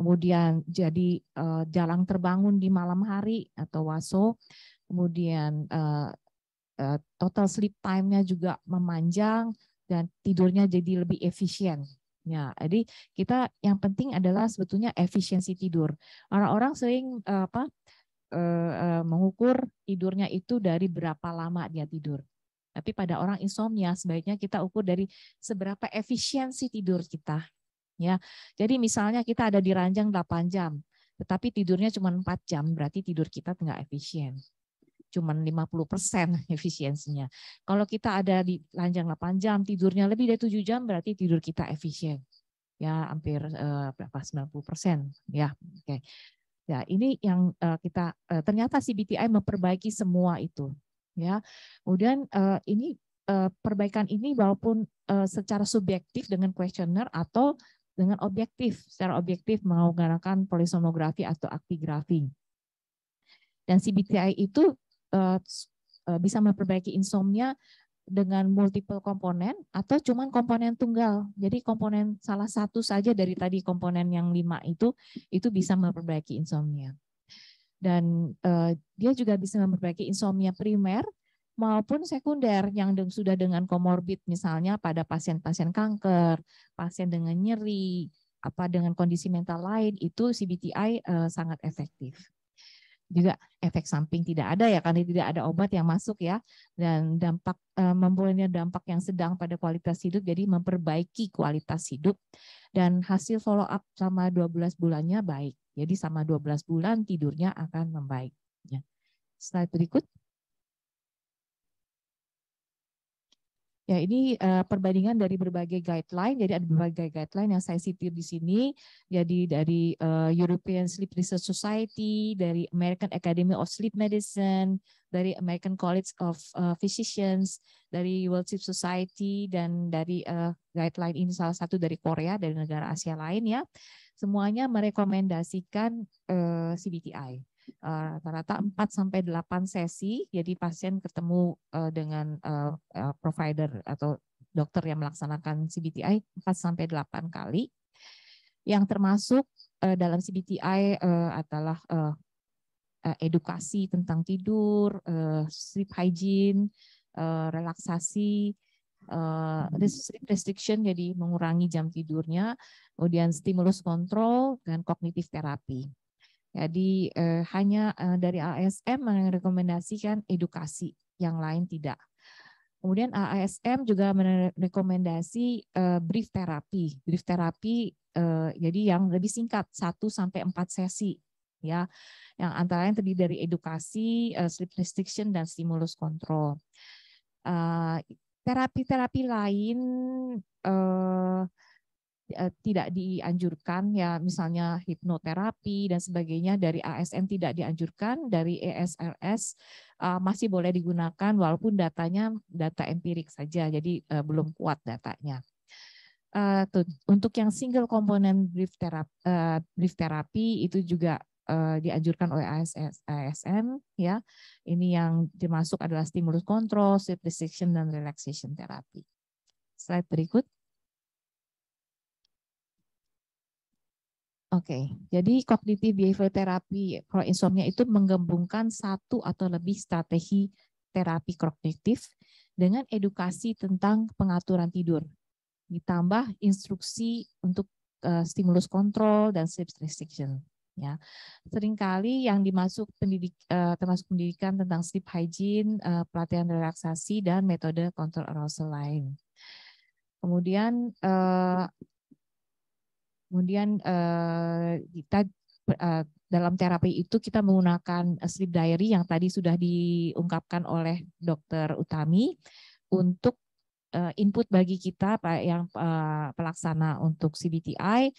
Kemudian jadi jalan terbangun di malam hari atau waso, kemudian uh, Eh, total sleep time-nya juga memanjang dan tidurnya jadi lebih efisien. Ya, jadi kita yang penting adalah sebetulnya efisiensi tidur. Orang-orang sering eh, apa eh, mengukur tidurnya itu dari berapa lama dia tidur. Tapi pada orang insomnia sebaiknya kita ukur dari seberapa efisiensi tidur kita. Ya. Jadi misalnya kita ada di ranjang 8 jam, tetapi tidurnya cuma 4 jam, berarti tidur kita tidak efisien cuma 50% [LAUGHS] efisiensinya. Kalau kita ada di lanjang 8 jam, tidurnya lebih dari 7 jam berarti tidur kita efisien. Ya, hampir eh, berapa 90%, ya. Oke. Okay. Ya, ini yang eh, kita eh, ternyata CBTI memperbaiki semua itu, ya. Kemudian eh, ini perbaikan ini walaupun secara subjektif dengan kuesioner atau dengan objektif, secara objektif menggunakan polisomografi atau aktigrafi. Dan CBTI itu uh, bisa memperbaiki insomnia dengan multiple komponen atau cuman komponen tunggal. Jadi komponen salah satu saja dari tadi komponen yang lima itu itu bisa memperbaiki insomnia. Dan uh, dia juga bisa memperbaiki insomnia primer maupun sekunder yang de sudah dengan komorbid misalnya pada pasien-pasien kanker, pasien dengan nyeri, apa dengan kondisi mental lain itu CBTI uh, sangat efektif juga efek samping tidak ada ya karena tidak ada obat yang masuk ya dan dampak eh, mempunyai dampak yang sedang pada kualitas hidup jadi memperbaiki kualitas hidup dan hasil follow up sama 12 bulannya baik. Jadi sama 12 bulan tidurnya akan membaik ya. Slide berikut. Ya, ini uh, perbandingan dari berbagai guideline. Jadi ada berbagai guideline yang saya sitir di sini. Jadi dari uh, European Sleep Research Society, dari American Academy of Sleep Medicine, dari American College of uh, Physicians, dari World Sleep Society, dan dari uh, guideline ini salah satu dari Korea, dari negara Asia lain ya. Semuanya merekomendasikan uh, CBTI. Eh, rata-rata 4 sampai 8 sesi. Jadi pasien ketemu eh, dengan eh, provider atau dokter yang melaksanakan CBTI 4 sampai 8 kali. Yang termasuk dalam CBTI adalah edukasi tentang tidur, sleep hygiene, relaksasi, restriction jadi mengurangi jam tidurnya, kemudian stimulus kontrol dan kognitif terapi. Jadi eh, hanya eh, dari ASM merekomendasikan edukasi, yang lain tidak. Kemudian ASM juga merekomendasi eh, brief terapi. Brief terapi eh, jadi yang lebih singkat satu sampai empat sesi ya. Yang antara yang terdiri dari edukasi, eh, sleep restriction dan stimulus control eh, Terapi-terapi lain eh, Eh, tidak dianjurkan ya misalnya hipnoterapi dan sebagainya dari ASN tidak dianjurkan dari ESRS uh, eh, masih boleh digunakan walaupun datanya data empirik saja jadi uh, belum kuat datanya uh, untuk yang single komponen brief terapi, uh, brief terapi itu juga uh, dianjurkan oleh ASS, ASN ya ini yang dimasuk adalah stimulus control sleep restriction dan relaxation therapy slide berikut Oke, okay. jadi kognitif behavior terapi kalau insomnia itu menggabungkan satu atau lebih strategi terapi kognitif dengan edukasi tentang pengaturan tidur, ditambah instruksi untuk uh, stimulus kontrol dan sleep restriction. Ya, seringkali yang dimasuk pendidik, uh, termasuk pendidikan tentang sleep hygiene, uh, pelatihan relaksasi dan metode kontrol arousal lain. Kemudian Kemudian uh, kita uh, dalam terapi itu kita menggunakan eh, sleep diary yang tadi sudah diungkapkan oleh Dokter Utami untuk uh, input bagi kita Pak yang uh, pelaksana untuk CBTI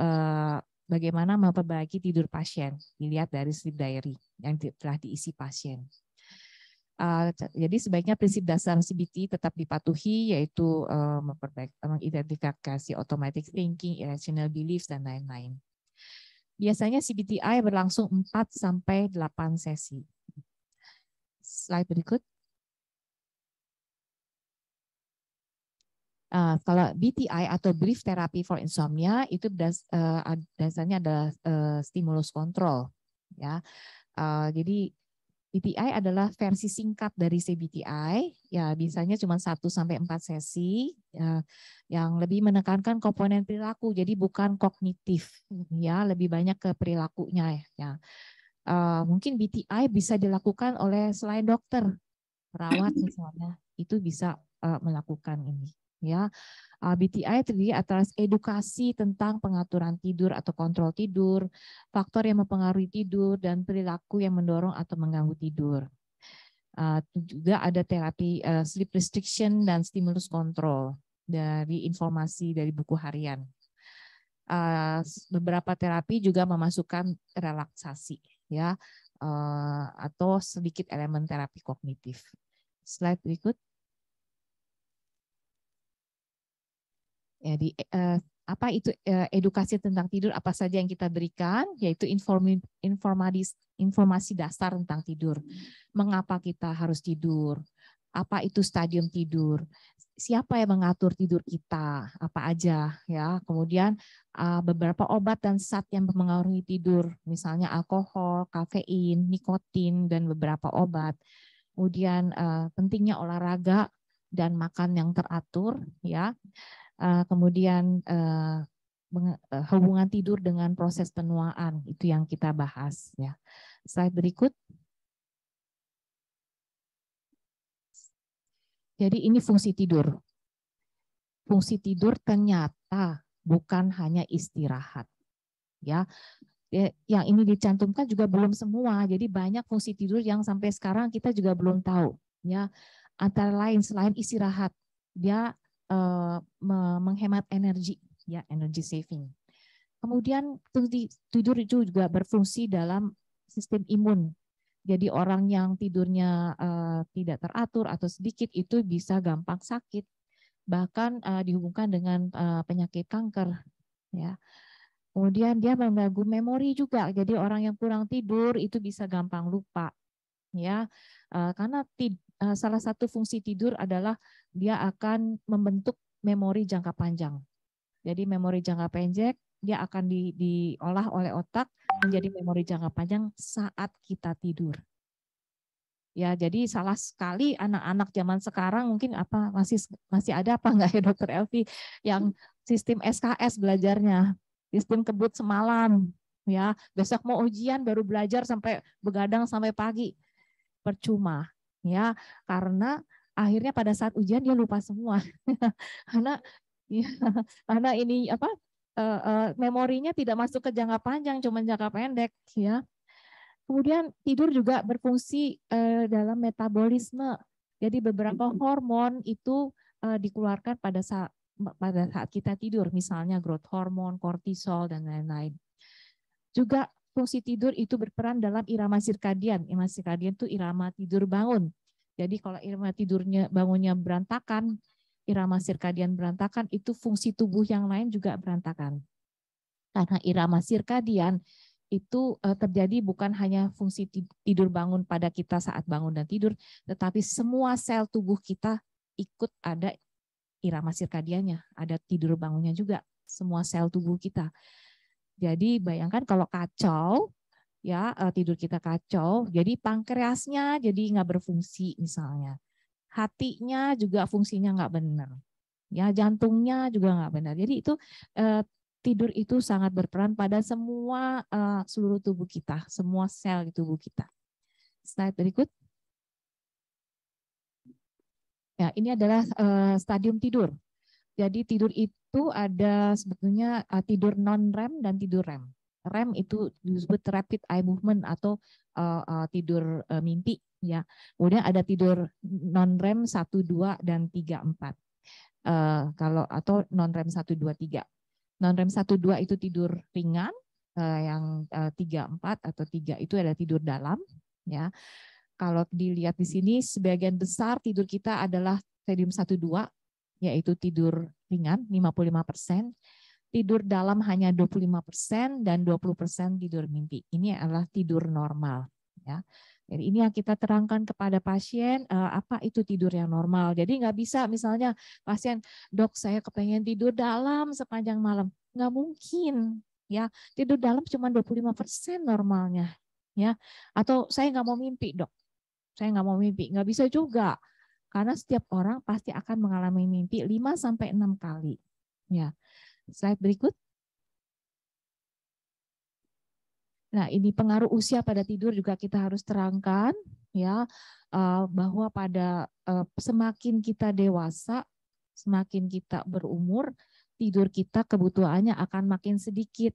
uh, bagaimana memperbaiki tidur pasien dilihat dari sleep diary yang telah diisi pasien. Ah, jadi sebaiknya prinsip dasar CBT tetap dipatuhi yaitu eh, memperbaik, mengidentifikasi automatic thinking, irrational beliefs dan lain-lain. Biasanya CBTI berlangsung 4 sampai 8 sesi. Slide berikut. Uh, kalau BTI atau Brief Therapy for Insomnia itu das, uh, eh, dasarnya adalah uh, stimulus control, ya. Uh, jadi BTI adalah versi singkat dari CBTI, ya biasanya cuma 1 sampai empat sesi ya, yang lebih menekankan komponen perilaku, jadi bukan kognitif ya, lebih banyak ke perilakunya ya. Uh, mungkin BTI bisa dilakukan oleh selain dokter, perawat misalnya, itu bisa uh, melakukan ini ya. Uh, BTI terdiri atas edukasi tentang pengaturan tidur atau kontrol tidur, faktor yang mempengaruhi tidur, dan perilaku yang mendorong atau mengganggu tidur. Uh, juga ada terapi uh, sleep restriction dan stimulus control dari informasi dari buku harian. Uh, beberapa terapi juga memasukkan relaksasi, ya, uh, atau sedikit elemen terapi kognitif. Slide berikut. ya di uh, apa itu uh, edukasi tentang tidur apa saja yang kita berikan yaitu informi, informasi informasi dasar tentang tidur mengapa kita harus tidur apa itu stadium tidur siapa yang mengatur tidur kita apa aja ya kemudian uh, beberapa obat dan zat yang mempengaruhi tidur misalnya alkohol kafein nikotin dan beberapa obat kemudian uh, pentingnya olahraga dan makan yang teratur ya Eh, kemudian uh, hubungan tidur dengan proses penuaan itu yang kita bahas ya. Slide berikut. Jadi ini fungsi tidur. Fungsi tidur ternyata bukan hanya istirahat. Ya. ya. Yang ini dicantumkan juga belum semua. Jadi banyak fungsi tidur yang sampai sekarang kita juga belum tahu, ya. Antara lain selain istirahat, dia uh, menghemat energi, ya energy saving. Kemudian tidur itu juga berfungsi dalam sistem imun. Jadi orang yang tidurnya uh, tidak teratur atau sedikit itu bisa gampang sakit, bahkan uh, dihubungkan dengan uh, penyakit kanker. Ya. Kemudian dia mengganggu memori juga. Jadi orang yang kurang tidur itu bisa gampang lupa. Ya, karena tid Eh, salah satu fungsi tidur adalah dia akan membentuk memori jangka panjang. Jadi memori jangka pendek dia akan di, diolah oleh otak menjadi memori jangka panjang saat kita tidur. Ya, jadi salah sekali anak-anak zaman sekarang mungkin apa masih masih ada apa enggak ya Dokter Elvi yang sistem SKS belajarnya, sistem kebut semalam, ya besok mau ujian baru belajar sampai begadang sampai pagi, percuma ya karena akhirnya pada saat ujian dia lupa semua [LAUGHS] karena ya, [LAUGHS] karena ini apa uh, uh, memorinya tidak masuk ke jangka panjang cuma jangka pendek ya kemudian tidur juga berfungsi uh, dalam metabolisme jadi beberapa hormon itu uh, dikeluarkan pada saat pada saat kita tidur misalnya growth hormone, kortisol dan lain-lain juga fungsi tidur itu berperan dalam irama sirkadian. Irama sirkadian itu irama tidur bangun. Jadi kalau irama tidurnya bangunnya berantakan, irama sirkadian berantakan, itu fungsi tubuh yang lain juga berantakan. Karena irama sirkadian itu eh, terjadi bukan hanya fungsi tidur bangun pada kita saat bangun dan tidur, tetapi semua sel tubuh kita ikut ada irama sirkadiannya, ada tidur bangunnya juga, semua sel tubuh kita. Jadi bayangkan kalau kacau, ya eh, tidur kita kacau, jadi pankreasnya jadi nggak berfungsi misalnya, hatinya juga fungsinya nggak benar, ya jantungnya juga nggak benar. Jadi itu eh, tidur itu sangat berperan pada semua eh, seluruh tubuh kita, semua sel di tubuh kita. Slide berikut. Ya, ini adalah eh, stadium tidur. Jadi tidur itu ada sebetulnya uh, tidur non REM dan tidur REM. REM itu disebut rapid eye movement atau uh, uh, tidur uh, mimpi ya. Kemudian ada tidur non REM 1 2 dan 3 4. Uh, kalau atau non REM 1 2 3. Non REM 1 2 itu tidur ringan, uh, yang uh, 3 4 atau 3 itu adalah tidur dalam ya. Kalau dilihat di sini sebagian besar tidur kita adalah stadium 1 2 yaitu tidur ringan 55%, tidur dalam hanya 25% dan 20% tidur mimpi. Ini adalah tidur normal ya. Jadi ini yang kita terangkan kepada pasien eh, apa itu tidur yang normal. Jadi nggak bisa misalnya pasien dok saya kepengen tidur dalam sepanjang malam nggak mungkin ya tidur dalam cuma 25% normalnya ya atau saya nggak mau mimpi dok saya nggak mau mimpi nggak bisa juga karena setiap orang pasti akan mengalami mimpi 5 sampai 6 kali. Ya. Slide berikut. Nah, ini pengaruh usia pada tidur juga kita harus terangkan ya eh, bahwa pada eh, semakin kita dewasa, semakin kita berumur, tidur kita kebutuhannya akan makin sedikit.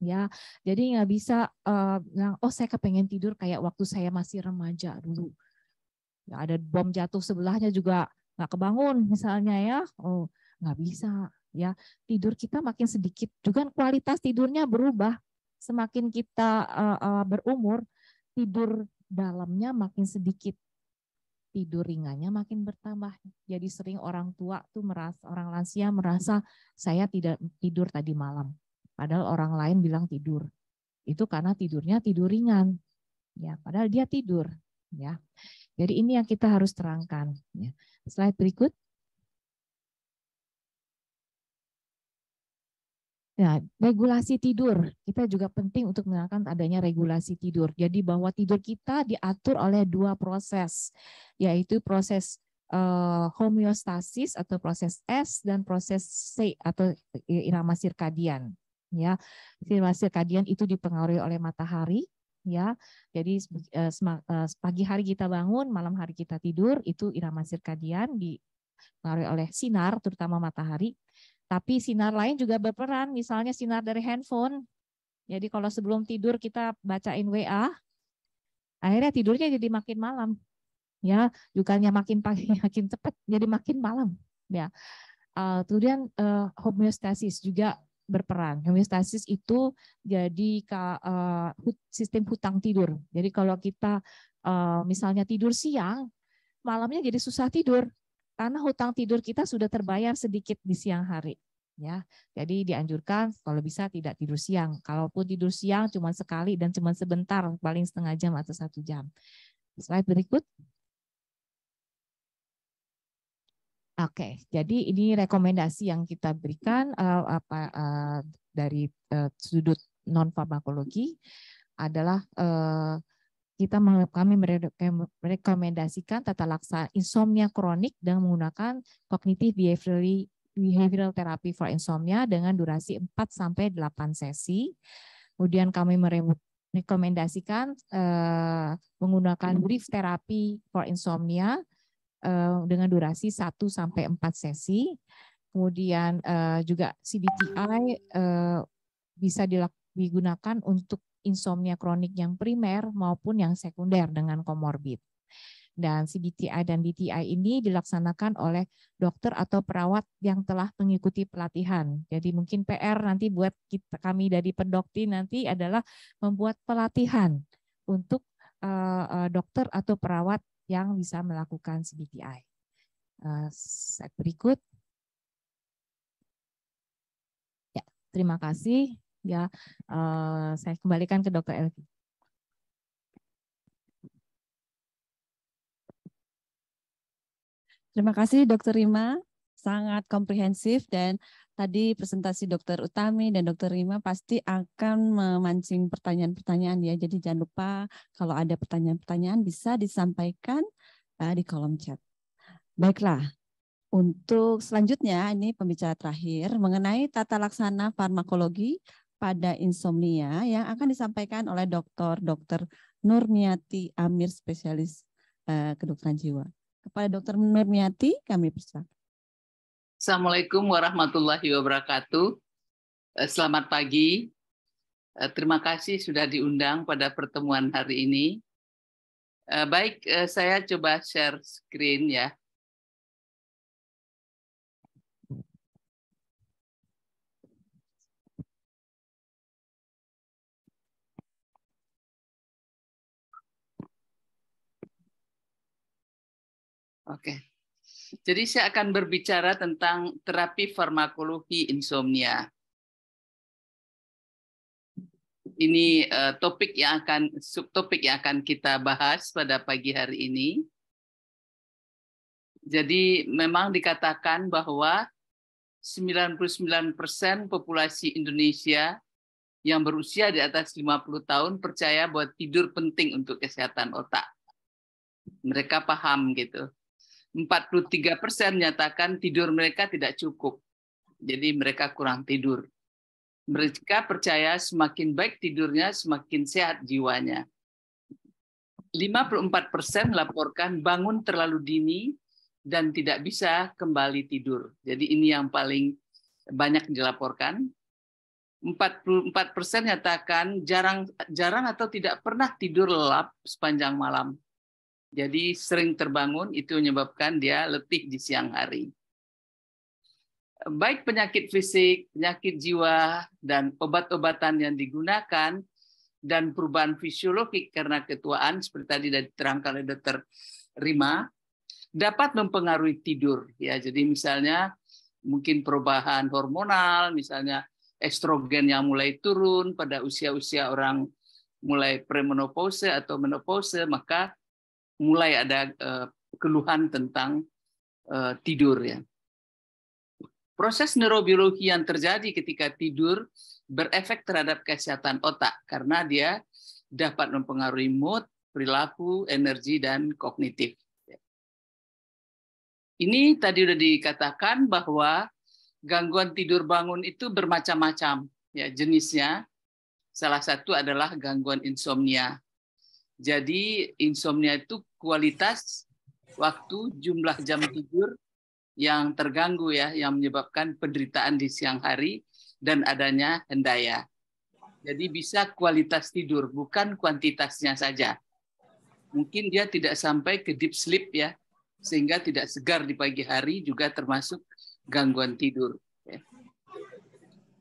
Ya, jadi nggak bisa uh, bilang, oh saya kepengen tidur kayak waktu saya masih remaja dulu nggak ada bom jatuh sebelahnya juga nggak kebangun misalnya ya oh nggak bisa ya tidur kita makin sedikit juga kualitas tidurnya berubah semakin kita uh, uh, berumur tidur dalamnya makin sedikit tidur ringannya makin bertambah jadi sering orang tua tuh merasa orang lansia merasa saya tidak tidur tadi malam padahal orang lain bilang tidur itu karena tidurnya tidur ringan ya padahal dia tidur ya. Jadi ini yang kita harus terangkan ya. Slide berikut. Ya, regulasi tidur. Kita juga penting untuk menerangkan adanya regulasi tidur. Jadi bahwa tidur kita diatur oleh dua proses, yaitu proses uh, homeostasis atau proses S dan proses C atau eh, irama sirkadian. Ya, irama sirkadian itu dipengaruhi oleh matahari, ya. Jadi eh, eh, pagi hari kita bangun, malam hari kita tidur, itu irama sirkadian dipengaruhi oleh sinar, terutama matahari. Tapi sinar lain juga berperan, misalnya sinar dari handphone. Jadi kalau sebelum tidur kita bacain WA, akhirnya tidurnya jadi makin malam. Ya, bukannya makin pagi [LAUGHS] makin cepat, jadi makin malam. Ya. Uh, kemudian uh, homeostasis juga berperan. Homeostasis itu jadi eh, sistem hutang tidur. Jadi kalau kita eh, misalnya tidur siang, malamnya jadi susah tidur karena hutang tidur kita sudah terbayar sedikit di siang hari. Ya, jadi dianjurkan kalau bisa tidak tidur siang. Kalaupun tidur siang cuma sekali dan cuma sebentar, paling setengah jam atau satu jam. Slide berikut. Oke, okay, jadi ini rekomendasi yang kita berikan uh, apa uh, dari uh, sudut non farmakologi adalah uh, kita kami merekomendasikan tata laksana insomnia kronik dengan menggunakan kognitif behavioral behavioral therapy for insomnia dengan durasi 4 sampai 8 sesi. Kemudian kami merekomendasikan uh, menggunakan hmm. brief therapy for insomnia Eh, dengan durasi 1 sampai 4 sesi. Kemudian eh, juga CBTI eh, bisa digunakan untuk insomnia kronik yang primer maupun yang sekunder dengan komorbid. Dan CBTI dan DTI ini dilaksanakan oleh dokter atau perawat yang telah mengikuti pelatihan. Jadi mungkin PR nanti buat kita, kami dari pendokti nanti adalah membuat pelatihan untuk dokter atau perawat yang bisa melakukan CBTI. Uh, eh, slide berikut. Ya, terima kasih. Ya, uh, saya kembalikan ke Dr. Elvi. Terima kasih Dr. Rima, sangat komprehensif dan tadi presentasi Dokter Utami dan Dokter Rima pasti akan memancing pertanyaan-pertanyaan ya. Jadi jangan lupa kalau ada pertanyaan-pertanyaan bisa disampaikan uh, di kolom chat. Baiklah, untuk selanjutnya ini pembicara terakhir mengenai tata laksana farmakologi pada insomnia yang akan disampaikan oleh Dokter Dokter Nurmiati Amir spesialis uh, kedokteran jiwa. Kepada Dokter Nurmiati kami persilakan. Assalamualaikum warahmatullahi wabarakatuh. Eh, selamat pagi. Eh, terima kasih sudah diundang pada pertemuan hari ini. Eh, baik, saya coba share screen ya. Oke. Okay. Jadi saya akan berbicara tentang terapi farmakologi insomnia. Ini uh, topik yang akan subtopik yang akan kita bahas pada pagi hari ini. Jadi memang dikatakan bahwa 99% populasi Indonesia yang berusia di atas 50 tahun percaya bahwa tidur penting untuk kesehatan otak. Mereka paham gitu. 43 persen menyatakan tidur mereka tidak cukup. Jadi mereka kurang tidur. Mereka percaya semakin baik tidurnya, semakin sehat jiwanya. 54 persen melaporkan bangun terlalu dini dan tidak bisa kembali tidur. Jadi ini yang paling banyak dilaporkan. 44 persen nyatakan jarang, jarang atau tidak pernah tidur lelap sepanjang malam jadi sering terbangun itu menyebabkan dia letih di siang hari. Baik penyakit fisik, penyakit jiwa, dan obat-obatan yang digunakan, dan perubahan fisiologi karena ketuaan, seperti tadi dari terangkan oleh dokter Rima, dapat mempengaruhi tidur. ya Jadi misalnya mungkin perubahan hormonal, misalnya estrogen yang mulai turun pada usia-usia orang mulai premenopause atau menopause, maka mulai ada eh, keluhan tentang eh, tidur ya. Proses neurobiologi yang terjadi ketika tidur berefek terhadap kesehatan otak karena dia dapat mempengaruhi mood, perilaku, energi dan kognitif. Ini tadi sudah dikatakan bahwa gangguan tidur bangun itu bermacam-macam ya jenisnya. Salah satu adalah gangguan insomnia. Jadi insomnia itu kualitas waktu jumlah jam tidur yang terganggu ya, yang menyebabkan penderitaan di siang hari dan adanya hendaya. Jadi bisa kualitas tidur, bukan kuantitasnya saja. Mungkin dia tidak sampai ke deep sleep ya, sehingga tidak segar di pagi hari juga termasuk gangguan tidur.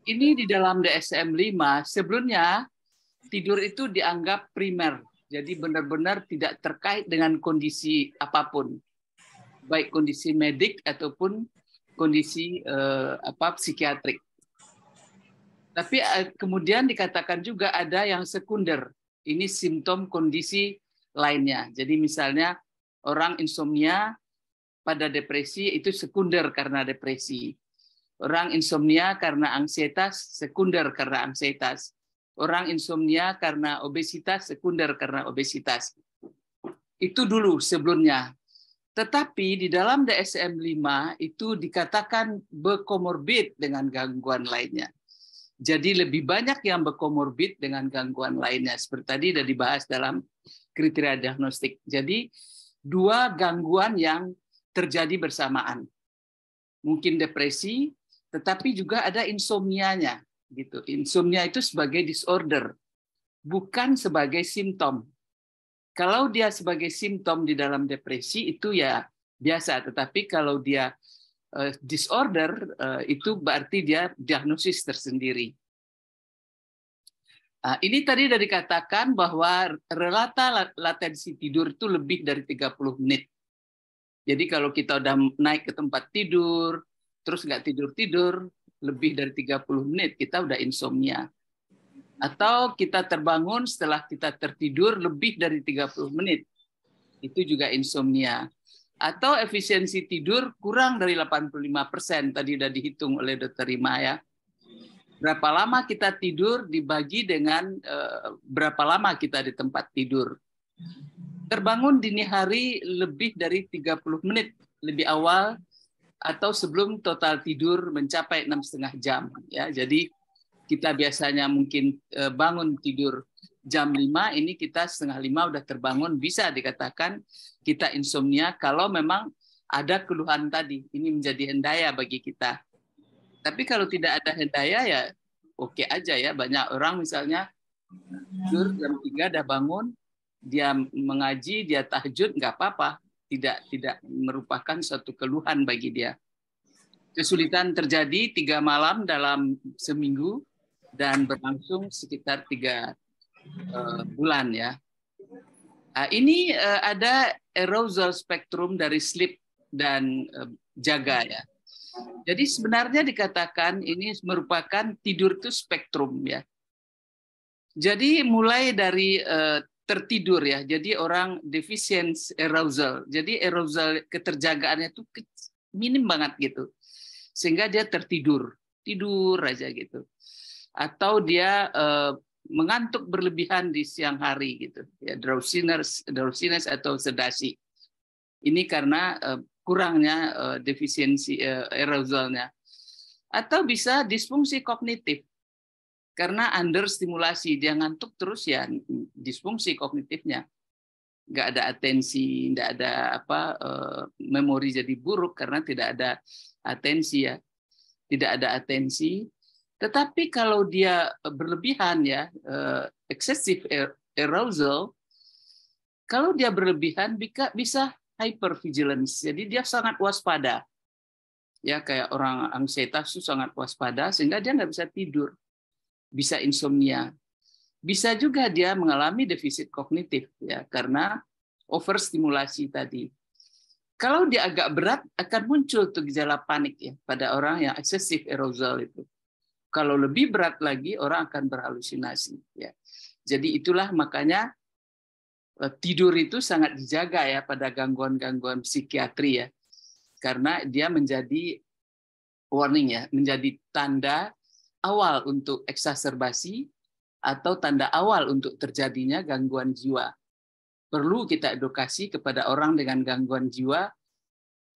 Ini di dalam DSM 5, sebelumnya tidur itu dianggap primer jadi benar-benar tidak terkait dengan kondisi apapun, baik kondisi medik ataupun kondisi eh, apa psikiatrik. Tapi eh, kemudian dikatakan juga ada yang sekunder. Ini simptom kondisi lainnya. Jadi misalnya orang insomnia pada depresi itu sekunder karena depresi. Orang insomnia karena ansietas sekunder karena ansietas orang insomnia karena obesitas, sekunder karena obesitas. Itu dulu sebelumnya. Tetapi di dalam DSM-5 itu dikatakan berkomorbid dengan gangguan lainnya. Jadi lebih banyak yang berkomorbid dengan gangguan lainnya. Seperti tadi sudah dibahas dalam kriteria diagnostik. Jadi dua gangguan yang terjadi bersamaan. Mungkin depresi, tetapi juga ada insomnianya gitu. Insomnia itu sebagai disorder, bukan sebagai simptom. Kalau dia sebagai simptom di dalam depresi itu ya biasa, tetapi kalau dia eh, disorder eh, itu berarti dia diagnosis tersendiri. Nah, ini tadi dari dikatakan bahwa relata latensi tidur itu lebih dari 30 menit. Jadi kalau kita udah naik ke tempat tidur, terus nggak tidur-tidur, lebih dari 30 menit kita udah insomnia. Atau kita terbangun setelah kita tertidur lebih dari 30 menit. Itu juga insomnia. Atau efisiensi tidur kurang dari 85%, tadi sudah dihitung oleh dokter Rima ya. Berapa lama kita tidur dibagi dengan eh, berapa lama kita di tempat tidur. Terbangun dini hari lebih dari 30 menit lebih awal atau sebelum total tidur mencapai enam setengah jam. Ya, jadi kita biasanya mungkin eh, bangun tidur jam 5, ini kita setengah lima udah terbangun, bisa dikatakan kita insomnia kalau memang ada keluhan tadi. Ini menjadi hendaya bagi kita. Tapi kalau tidak ada hendaya ya oke okay aja ya. Banyak orang misalnya tidur jam tiga udah bangun, dia mengaji, dia tahajud, nggak apa-apa tidak tidak merupakan suatu keluhan bagi dia. Kesulitan terjadi tiga malam dalam seminggu dan berlangsung sekitar tiga uh, bulan ya. Uh, ini uh, ada arousal spectrum dari sleep dan uh, jaga ya. Jadi sebenarnya dikatakan ini merupakan tidur itu spektrum ya. Jadi mulai dari uh, tertidur ya. Jadi orang defisien arousal. Jadi arousal keterjagaannya itu minim banget gitu. Sehingga dia tertidur, tidur aja gitu. Atau dia eh, mengantuk berlebihan di siang hari gitu. Ya drowsiness, drowsiness atau sedasi. Ini karena eh, kurangnya eh, defisiensi eh, arousalnya. Atau bisa disfungsi kognitif karena understimulasi dia ngantuk terus ya disfungsi kognitifnya nggak ada atensi nggak ada apa eh, memori jadi buruk karena tidak ada atensi ya tidak ada atensi tetapi kalau dia berlebihan ya eh, excessive er-, arousal kalau dia berlebihan bisa bisa hypervigilance jadi dia sangat waspada ya kayak orang anxiety itu sangat waspada sehingga dia nggak bisa tidur bisa insomnia. Bisa juga dia mengalami defisit kognitif ya karena overstimulasi tadi. Kalau dia agak berat akan muncul tuh gejala panik ya pada orang yang eksesif arousal itu. Kalau lebih berat lagi orang akan berhalusinasi ya. Jadi itulah makanya eh, tidur itu sangat dijaga ya pada gangguan-gangguan psikiatri ya. Karena dia menjadi warning ya, menjadi tanda awal untuk eksaserbasi atau tanda awal untuk terjadinya gangguan jiwa. Perlu kita edukasi kepada orang dengan gangguan jiwa,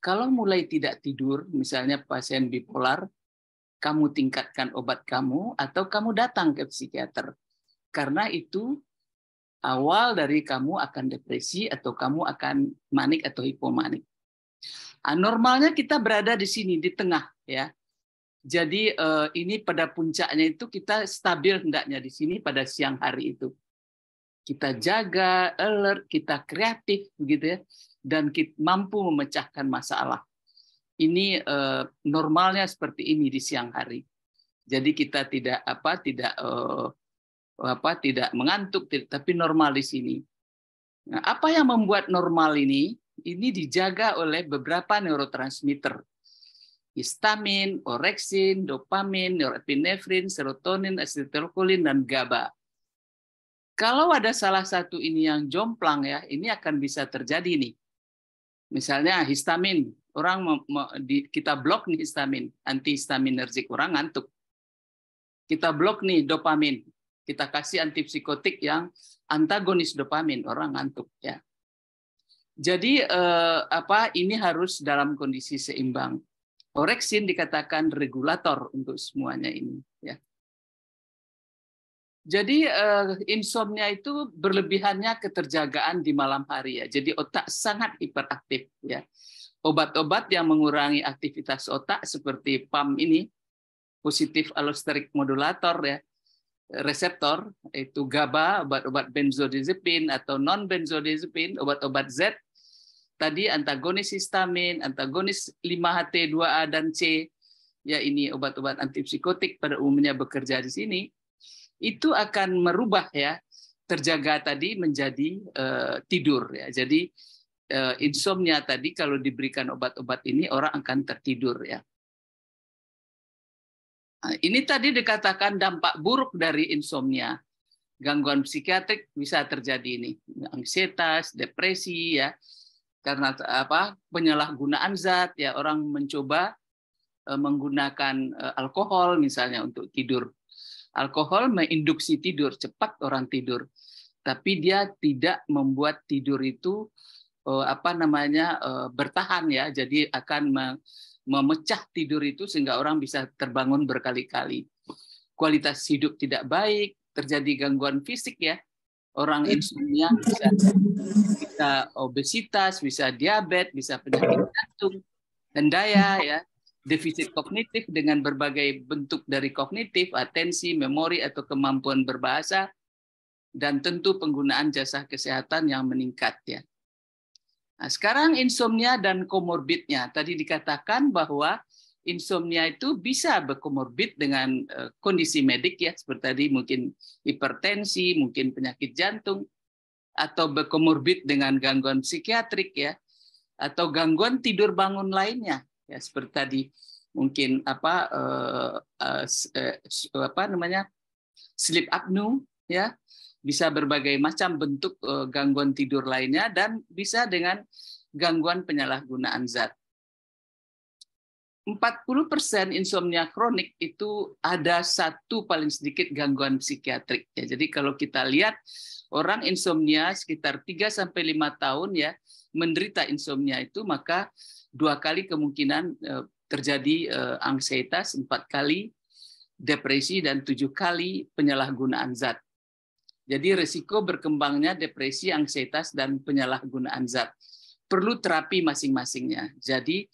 kalau mulai tidak tidur, misalnya pasien bipolar, kamu tingkatkan obat kamu atau kamu datang ke psikiater. Karena itu awal dari kamu akan depresi atau kamu akan manik atau hipomanik. normalnya kita berada di sini di tengah ya. Jadi eh, ini pada puncaknya itu kita stabil hendaknya di sini pada siang hari itu. Kita jaga, alert, kita kreatif begitu ya dan kita mampu memecahkan masalah. Ini eh, normalnya seperti ini di siang hari. Jadi kita tidak apa tidak eh, apa tidak mengantuk tapi normal di sini. Nah, apa yang membuat normal ini? Ini dijaga oleh beberapa neurotransmitter histamin, orexin, dopamin, norepinefrin, serotonin, asetilkolin dan GABA. Kalau ada salah satu ini yang jomplang ya, ini akan bisa terjadi nih. Misalnya histamin, orang kita blok nih histamin, antihistaminergik orang ngantuk. Kita blok nih dopamin, kita kasih antipsikotik yang antagonis dopamin, orang ngantuk ya. Jadi eh, apa ini harus dalam kondisi seimbang. Oreksin dikatakan regulator untuk semuanya ini. Ya. Jadi eh, insomnia itu berlebihannya keterjagaan di malam hari ya. Jadi otak sangat hiperaktif ya. Obat-obat yang mengurangi aktivitas otak seperti PAM ini, positif allosteric modulator ya, reseptor itu GABA, obat-obat benzodiazepin atau non benzodiazepin, obat-obat Z tadi antagonis histamin, antagonis 5HT2A dan C, ya ini obat-obat antipsikotik pada umumnya bekerja di sini, itu akan merubah ya terjaga tadi menjadi uh, tidur ya. Jadi uh, insomnia tadi kalau diberikan obat-obat ini orang akan tertidur ya. Nah, ini tadi dikatakan dampak buruk dari insomnia. Gangguan psikiatrik bisa terjadi ini, ansietas, depresi ya karena eh, apa penyalahgunaan zat ya orang mencoba eh, menggunakan eh, alkohol misalnya untuk tidur alkohol menginduksi tidur cepat orang tidur tapi dia tidak membuat tidur itu apa namanya bertahan ya jadi akan memecah tidur itu sehingga orang bisa terbangun berkali-kali kualitas hidup tidak baik terjadi gangguan fisik ya orang iya. insomnia bisa bisa obesitas, bisa diabetes, bisa penyakit jantung, daya ya, defisit kognitif dengan berbagai bentuk dari kognitif, atensi, memori atau kemampuan berbahasa dan tentu penggunaan jasa kesehatan yang meningkat ya. Nah, sekarang insomnia dan komorbidnya. Tadi dikatakan bahwa insomnia itu bisa berkomorbid dengan eh, kondisi medik ya seperti tadi mungkin hipertensi, mungkin penyakit jantung atau berkomorbid dengan gangguan psikiatrik ya atau gangguan tidur bangun lainnya ya seperti tadi mungkin apa eh, eh, eh apa namanya sleep apnea ya bisa berbagai macam bentuk eh, gangguan tidur lainnya dan bisa dengan gangguan penyalahgunaan zat 40% insomnia kronik itu ada satu paling sedikit gangguan psikiatrik. Ya, jadi kalau kita lihat orang insomnia sekitar 3 sampai lima tahun ya menderita insomnia itu maka dua kali kemungkinan eh, terjadi eh, ansietas, empat kali depresi dan tujuh kali penyalahgunaan zat. Jadi risiko berkembangnya depresi, ansietas dan penyalahgunaan zat perlu terapi masing-masingnya. Jadi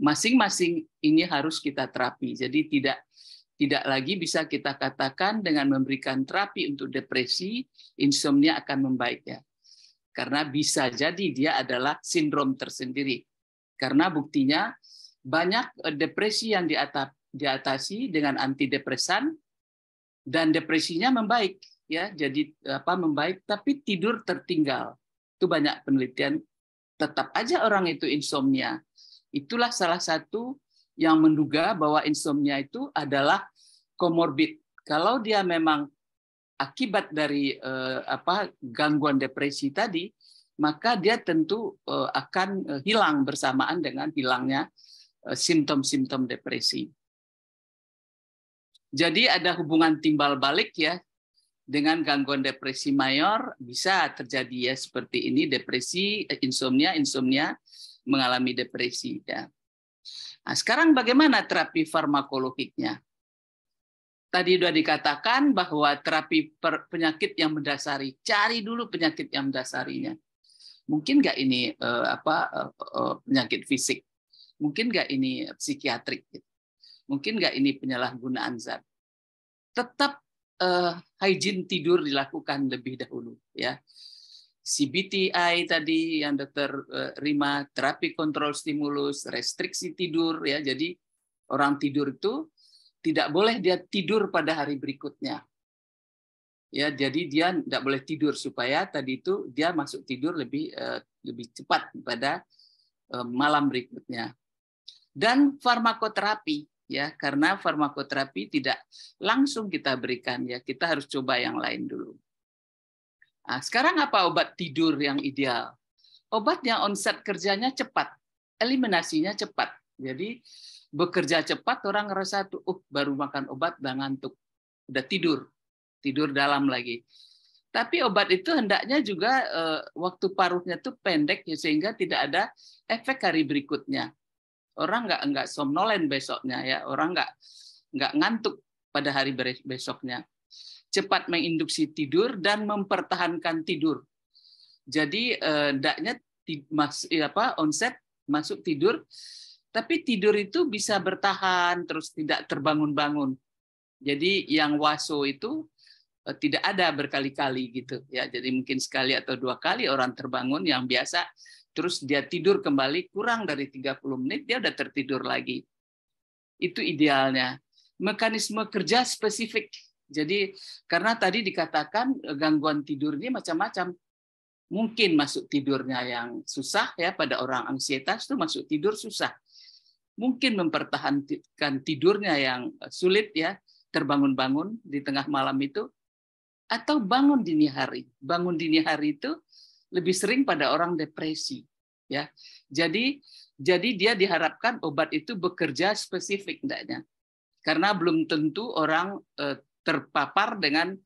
masing-masing ini harus kita terapi. Jadi tidak tidak lagi bisa kita katakan dengan memberikan terapi untuk depresi, insomnia akan membaik ya. Karena bisa jadi dia adalah sindrom tersendiri. Karena buktinya banyak eh, depresi yang diatasi dengan antidepresan dan depresinya membaik ya jadi eh, apa membaik tapi tidur tertinggal itu banyak penelitian tetap aja orang itu insomnia Itulah salah satu yang menduga bahwa insomnia itu adalah komorbid. Kalau dia memang akibat dari eh, apa gangguan depresi tadi, maka dia tentu eh, akan eh, hilang bersamaan dengan hilangnya eh, simptom-simptom depresi. Jadi ada hubungan timbal balik ya dengan gangguan depresi mayor bisa terjadi ya seperti ini depresi, eh, insomnia, insomnia mengalami depresi. Ya. Nah, sekarang bagaimana terapi farmakologiknya? Tadi sudah dikatakan bahwa terapi penyakit yang mendasari, cari dulu penyakit yang mendasarinya. Mungkin nggak ini eh, apa eh, eh, penyakit fisik? Mungkin nggak ini psikiatrik? Mungkin nggak ini penyalahgunaan zat? Tetap eh, hygiene tidur dilakukan lebih dahulu, ya CBTI tadi yang dokter eh, Rima terapi kontrol stimulus restriksi tidur ya jadi orang tidur itu tidak boleh dia tidur pada hari berikutnya ya jadi dia tidak boleh tidur supaya tadi itu dia masuk tidur lebih eh, lebih cepat pada eh, malam berikutnya dan farmakoterapi ya karena farmakoterapi tidak langsung kita berikan ya kita harus coba yang lain dulu Nah, sekarang apa obat tidur yang ideal? Obat yang onset kerjanya cepat, eliminasinya cepat. Jadi bekerja cepat orang ngerasa tuh uh, baru makan obat udah ngantuk, udah tidur, tidur dalam lagi. Tapi obat itu hendaknya juga eh, waktu paruhnya tuh pendek ya sehingga tidak ada efek hari berikutnya. Orang nggak nggak somnolen besoknya ya, orang nggak nggak ngantuk pada hari besoknya cepat menginduksi tidur dan mempertahankan tidur. Jadi eh, daknya eh, apa onset masuk tidur, tapi tidur itu bisa bertahan terus tidak terbangun-bangun. Jadi yang waso itu eh, tidak ada berkali-kali gitu ya. Jadi mungkin sekali atau dua kali orang terbangun yang biasa terus dia tidur kembali kurang dari 30 menit dia udah tertidur lagi. Itu idealnya. Mekanisme kerja spesifik jadi karena tadi dikatakan e, gangguan tidur ini macam-macam. Mungkin masuk tidurnya yang susah ya pada orang ansietas itu masuk tidur susah. Mungkin mempertahankan tidurnya yang e, sulit ya, terbangun-bangun di tengah malam itu atau bangun dini hari. Bangun dini hari itu lebih sering pada orang depresi ya. Jadi jadi dia diharapkan obat itu bekerja spesifik tidaknya? karena belum tentu orang eh, terpapar dengan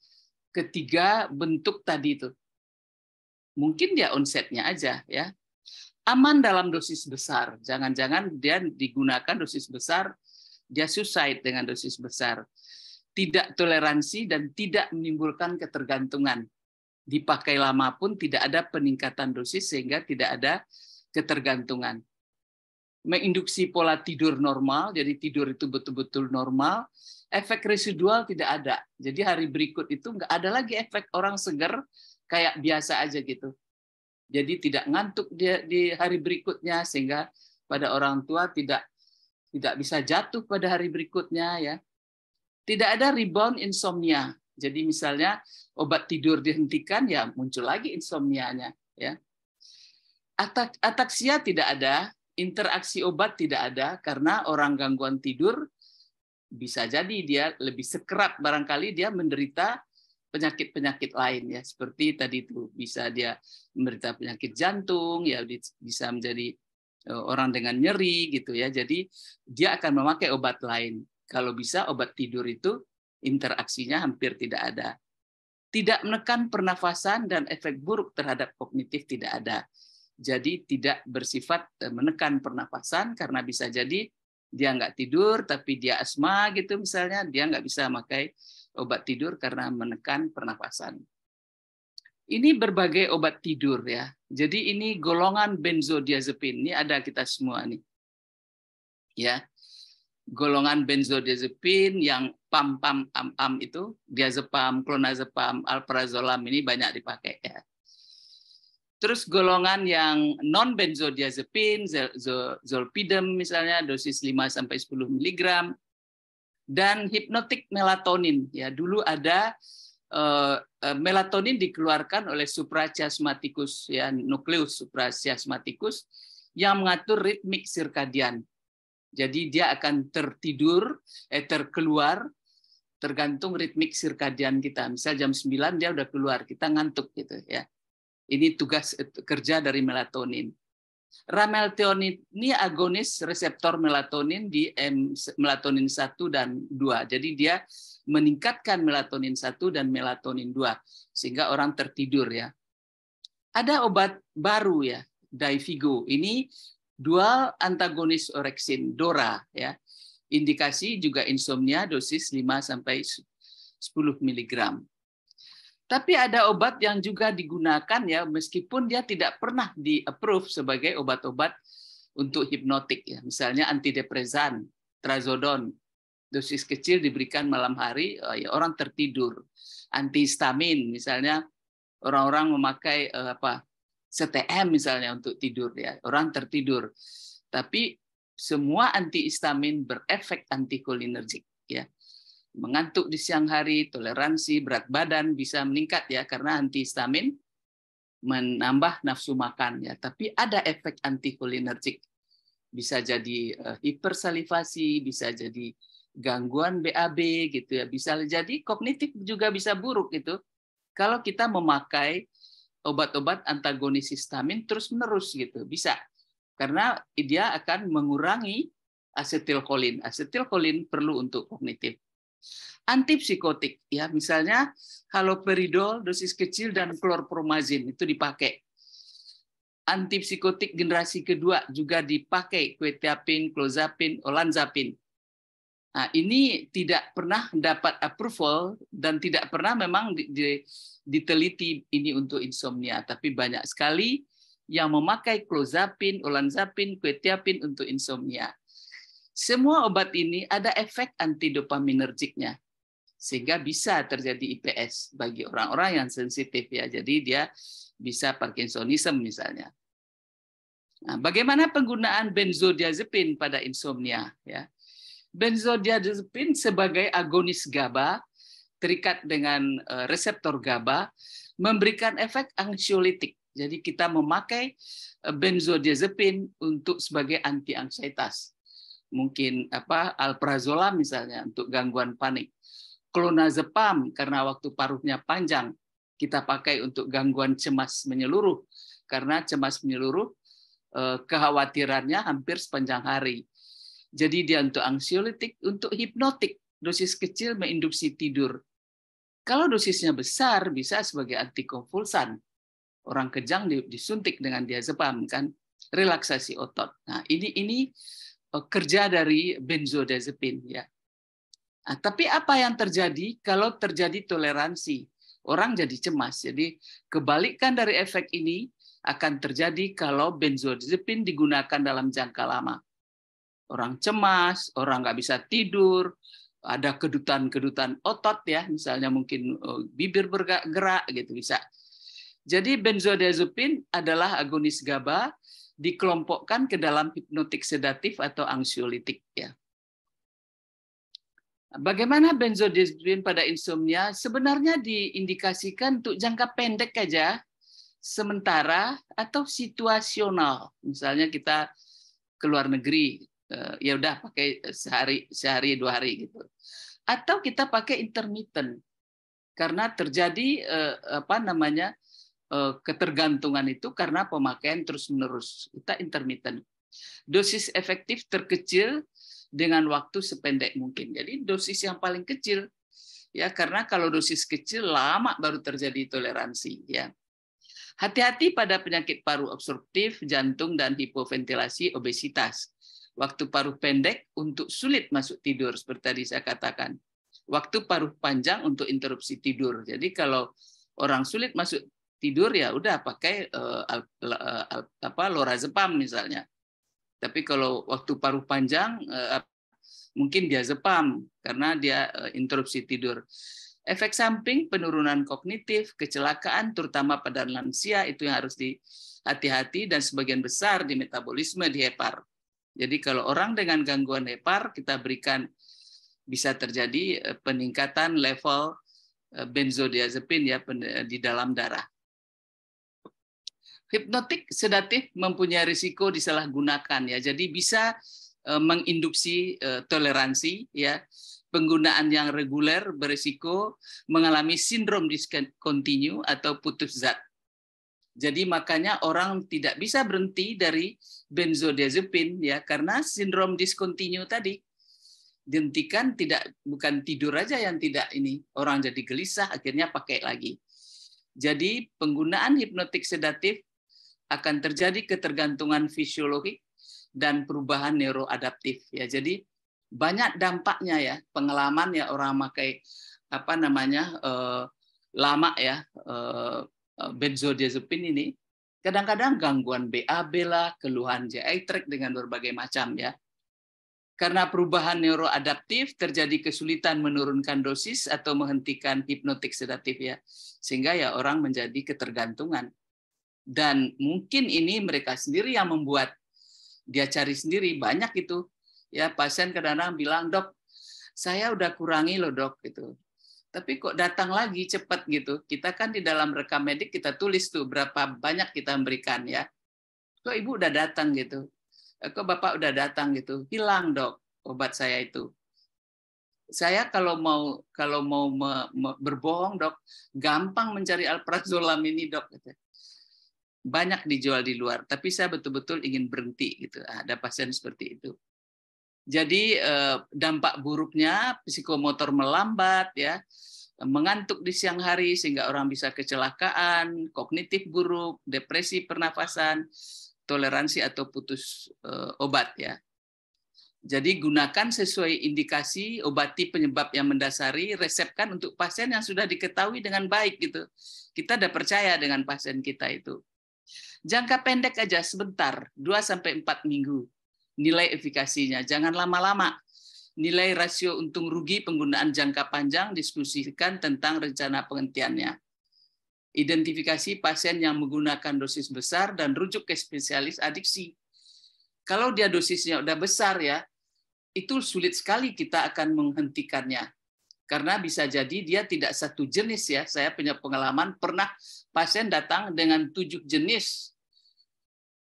ketiga bentuk tadi itu. Mungkin dia onsetnya aja ya. Aman dalam dosis besar. Jangan-jangan dia digunakan dosis besar, dia suicide dengan dosis besar. Tidak toleransi dan tidak menimbulkan ketergantungan. Dipakai lama pun tidak ada peningkatan dosis sehingga tidak ada ketergantungan menginduksi pola tidur normal, jadi tidur itu betul-betul normal, efek residual tidak ada. Jadi hari berikut itu nggak ada lagi efek orang segar kayak biasa aja gitu. Jadi tidak ngantuk dia di hari berikutnya sehingga pada orang tua tidak tidak bisa jatuh pada hari berikutnya ya. Tidak ada rebound insomnia. Jadi misalnya obat tidur dihentikan ya muncul lagi insomnianya ya. Atak, ataksia tidak ada interaksi obat tidak ada karena orang gangguan tidur bisa jadi dia lebih sekerat barangkali dia menderita penyakit-penyakit lain ya seperti tadi itu bisa dia menderita penyakit jantung ya bisa menjadi e, orang dengan nyeri gitu ya jadi dia akan memakai obat lain kalau bisa obat tidur itu interaksinya hampir tidak ada tidak menekan pernafasan dan efek buruk terhadap kognitif tidak ada jadi tidak bersifat e, menekan pernapasan karena bisa jadi dia nggak tidur tapi dia asma gitu misalnya dia nggak bisa memakai obat tidur karena menekan pernapasan. Ini berbagai obat tidur ya. Jadi ini golongan benzodiazepin ini ada kita semua nih. Ya. Golongan benzodiazepin yang pam pam am am itu diazepam, klonazepam, alprazolam ini banyak dipakai ya. Terus golongan yang non benzodiazepin, zolpidem misalnya dosis 5 sampai 10 mg dan hipnotik melatonin. Ya, dulu ada eh, eh, melatonin dikeluarkan oleh suprachiasmaticus ya, nukleus suprachiasmaticus yang mengatur ritmik sirkadian. Jadi dia akan tertidur, eh, terkeluar tergantung ritmik sirkadian kita. Misal jam 9 dia udah keluar, kita ngantuk gitu ya. Ini tugas eh, kerja dari melatonin. Ramelatonin ini agonis reseptor melatonin di M, melatonin 1 dan 2. Jadi dia meningkatkan melatonin 1 dan melatonin 2 sehingga orang tertidur ya. Ada obat baru ya, Daivigo. Ini dual antagonis orexin DORA ya. Indikasi juga insomnia dosis 5 sampai 10 miligram. Tapi ada obat yang juga digunakan ya meskipun dia tidak pernah di-approve sebagai obat-obat untuk hipnotik ya. Misalnya antidepresan, trazodon, dosis kecil diberikan malam hari eh, ya orang tertidur. Antihistamin misalnya orang-orang memakai eh, apa CTM misalnya untuk tidur ya, orang tertidur. Tapi semua antihistamin berefek antikolinergik ya mengantuk di siang hari, toleransi, berat badan bisa meningkat ya karena antihistamin menambah nafsu makan ya. Tapi ada efek antikolinergik. Bisa jadi eh, hipersalivasi, bisa jadi gangguan BAB gitu ya. Bisa jadi kognitif juga bisa buruk gitu. Kalau kita memakai obat-obat antagonis histamin terus-menerus gitu, bisa. Karena dia akan mengurangi asetilkolin. Asetilkolin perlu untuk kognitif. Antipsikotik ya, misalnya haloperidol dosis kecil dan klorpromazin itu dipakai. Antipsikotik generasi kedua juga dipakai quetiapin, clozapin, olanzapin. Nah, ini tidak pernah dapat approval dan tidak pernah memang diteliti ini untuk insomnia, tapi banyak sekali yang memakai clozapin, olanzapin, quetiapin untuk insomnia. Semua obat ini ada efek antidopaminergiknya sehingga bisa terjadi IPS bagi orang-orang yang sensitif ya. Jadi dia bisa Parkinsonism misalnya. Nah, bagaimana penggunaan benzodiazepin pada insomnia ya? Benzodiazepin sebagai agonis GABA terikat dengan eh, reseptor GABA memberikan efek ansiolitik. Jadi kita memakai eh, benzodiazepin untuk sebagai anti mungkin apa alprazolam misalnya untuk gangguan panik. Klonazepam karena waktu paruhnya panjang kita pakai untuk gangguan cemas menyeluruh karena cemas menyeluruh eh, kekhawatirannya hampir sepanjang hari. Jadi dia untuk ansiolitik, untuk hipnotik, dosis kecil menginduksi tidur. Kalau dosisnya besar bisa sebagai antikonvulsan. Orang kejang disuntik dengan diazepam kan relaksasi otot. Nah, ini ini Eh, kerja dari benzodiazepin ya. Nah, tapi apa yang terjadi kalau terjadi toleransi? Orang jadi cemas. Jadi kebalikan dari efek ini akan terjadi kalau benzodiazepin digunakan dalam jangka lama. Orang cemas, orang nggak bisa tidur, ada kedutan-kedutan otot ya, misalnya mungkin eh, bibir bergerak gitu bisa. Jadi benzodiazepin adalah agonis GABA dikelompokkan ke dalam hipnotik sedatif atau ansiolitik ya. Bagaimana benzodiazepin pada insomnia sebenarnya diindikasikan untuk jangka pendek saja, sementara atau situasional. Misalnya kita ke luar negeri, eh, ya udah pakai sehari sehari dua hari gitu. Atau kita pakai intermittent karena terjadi eh, apa namanya Eh, ketergantungan itu karena pemakaian terus-menerus. Kita intermittent. Dosis efektif terkecil dengan waktu sependek mungkin. Jadi dosis yang paling kecil ya karena kalau dosis kecil lama baru terjadi toleransi ya. Hati-hati pada penyakit paru obstruktif, jantung dan hipoventilasi obesitas. Waktu paruh pendek untuk sulit masuk tidur seperti tadi saya katakan. Waktu paruh panjang untuk interupsi tidur. Jadi kalau orang sulit masuk tidur ya udah pakai uh, al, eh, al, apa lorazepam misalnya. Tapi kalau waktu paruh panjang uh, mungkin diazepam karena dia uh, interupsi tidur. Efek samping penurunan kognitif, kecelakaan terutama pada lansia itu yang harus dihati-hati dan sebagian besar di metabolisme di hepar. Jadi kalau orang dengan gangguan hepar kita berikan bisa terjadi peningkatan level benzodiazepin ya di dalam darah. Hipnotik sedatif mempunyai risiko disalahgunakan ya. Jadi bisa e, menginduksi e, toleransi ya. Penggunaan yang reguler berisiko mengalami sindrom discontinue atau putus zat. Jadi makanya orang tidak bisa berhenti dari benzodiazepin ya karena sindrom discontinue tadi dihentikan tidak bukan tidur aja yang tidak ini orang jadi gelisah akhirnya pakai lagi. Jadi penggunaan hipnotik sedatif akan terjadi ketergantungan fisiologi dan perubahan neuroadaptif ya. Jadi banyak dampaknya ya pengalaman ya orang pakai apa namanya eh, lama ya eh, eh benzodiazepin ini kadang-kadang gangguan BAB lah, keluhan GI tract dengan berbagai macam ya. Karena perubahan neuroadaptif terjadi kesulitan menurunkan dosis atau menghentikan hipnotik sedatif ya. Sehingga ya orang menjadi ketergantungan dan mungkin ini mereka sendiri yang membuat dia cari sendiri banyak itu ya pasien kadang-kadang bilang dok saya udah kurangi loh dok gitu tapi kok datang lagi cepat gitu kita kan di dalam rekam medik kita tulis tuh berapa banyak kita memberikan ya kok ibu udah datang gitu eh, kok bapak udah datang gitu hilang dok obat saya itu saya kalau mau kalau mau me, me, berbohong dok gampang mencari alprazolam ini dok gitu banyak dijual di luar, tapi saya betul-betul ingin berhenti gitu. Ah, ada pasien seperti itu. Jadi eh, dampak buruknya psikomotor melambat ya, mengantuk di siang hari sehingga orang bisa kecelakaan, kognitif buruk, depresi pernafasan, toleransi atau putus eh, obat ya. Jadi gunakan sesuai indikasi, obati penyebab yang mendasari, resepkan untuk pasien yang sudah diketahui dengan baik gitu. Kita udah percaya dengan pasien kita itu. Jangka pendek aja sebentar, 2 sampai 4 minggu nilai efikasinya. Jangan lama-lama. Nilai rasio untung rugi penggunaan jangka panjang diskusikan tentang rencana penghentiannya. Identifikasi pasien yang menggunakan dosis besar dan rujuk ke spesialis adiksi. Kalau dia dosisnya udah besar ya, itu sulit sekali kita akan menghentikannya. Karena bisa jadi dia tidak satu jenis ya. Saya punya pengalaman pernah pasien datang dengan tujuh jenis,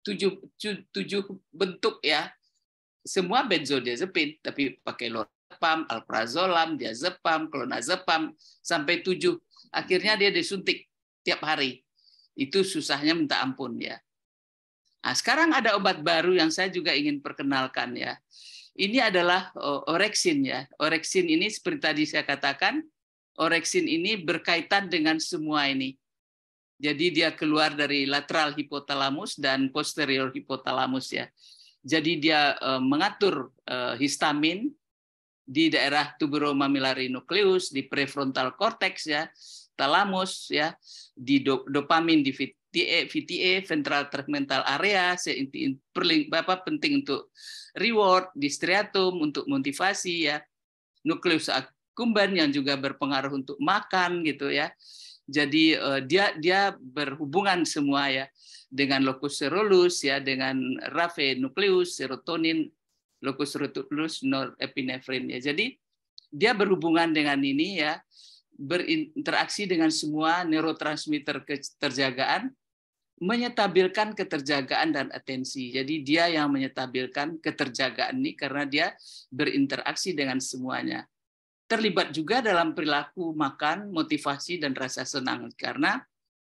tujuh, tujuh bentuk ya. Semua benzodiazepin, tapi pakai lorazepam, alprazolam, diazepam, klonazepam, sampai tujuh. Akhirnya dia disuntik tiap hari. Itu susahnya minta ampun ya. Nah, sekarang ada obat baru yang saya juga ingin perkenalkan ya ini adalah oh, oreksin ya. Oreksin ini seperti tadi saya katakan, oreksin ini berkaitan dengan semua ini. Jadi dia keluar dari lateral hipotalamus dan posterior hipotalamus ya. Jadi dia eh, mengatur eh, histamin di daerah tuberomamillary nucleus, di prefrontal cortex ya, talamus ya, di dopamin di VTA, VTA ventral tegmental area, perling, apa, penting untuk reward, di striatum untuk motivasi ya, nukleus akumban yang juga berpengaruh untuk makan gitu ya. Jadi eh, dia dia berhubungan semua ya dengan locus serolus ya dengan rafe nukleus, serotonin, locus serolus, norepinefrin ya. Jadi dia berhubungan dengan ini ya berinteraksi dengan semua neurotransmitter keterjagaan menyetabilkan keterjagaan dan atensi. Jadi dia yang menyetabilkan keterjagaan ini karena dia berinteraksi dengan semuanya. Terlibat juga dalam perilaku makan, motivasi, dan rasa senang. Karena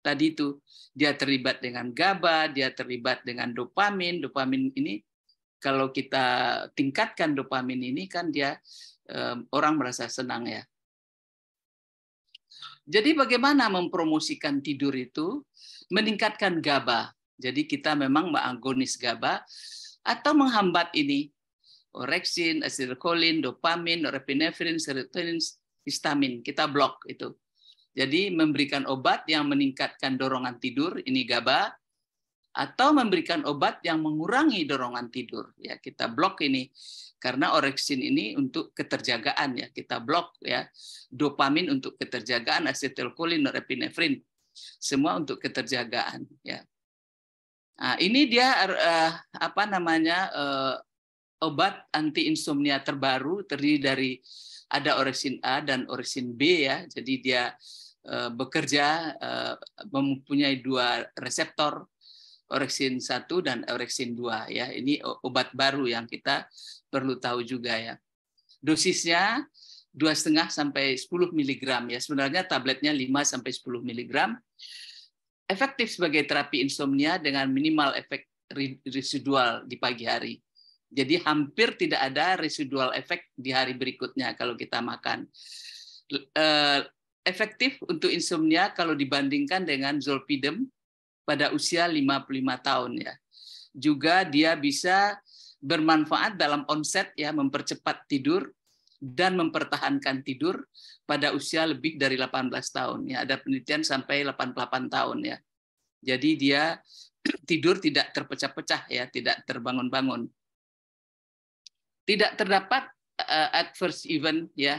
tadi itu dia terlibat dengan GABA, dia terlibat dengan dopamin. Dopamin ini kalau kita tingkatkan dopamin ini kan dia eh, orang merasa senang ya. Jadi bagaimana mempromosikan tidur itu? meningkatkan GABA. Jadi kita memang mengagonis GABA atau menghambat ini. orexin, acetylcholin, dopamin, norepinefrin, serotonin, histamin. Kita blok itu. Jadi memberikan obat yang meningkatkan dorongan tidur, ini GABA, atau memberikan obat yang mengurangi dorongan tidur. Ya, kita blok ini karena orexin ini untuk keterjagaan ya, kita blok ya. Dopamin untuk keterjagaan, acetilkolin, norepinefrin semua untuk keterjagaan ya nah, ini dia uh, apa namanya uh, obat anti insomnia terbaru terdiri dari ada orexin A dan orexin B ya jadi dia uh, bekerja uh, mempunyai dua reseptor orexin 1 dan orexin 2 ya. Ini obat baru yang kita perlu tahu juga ya. Dosisnya dua setengah sampai 10 miligram ya. Sebenarnya tabletnya 5 sampai 10 miligram efektif sebagai terapi insomnia dengan minimal efek residual di pagi hari. Jadi hampir tidak ada residual efek di hari berikutnya kalau kita makan. Eh, efektif untuk insomnia kalau dibandingkan dengan zolpidem pada usia 55 tahun ya. Juga dia bisa bermanfaat dalam onset ya mempercepat tidur dan mempertahankan tidur pada usia lebih dari 18 tahun ya ada penelitian sampai 88 tahun ya jadi dia [CLEARS THROAT] tidur tidak terpecah-pecah ya tidak terbangun-bangun tidak terdapat uh, adverse event ya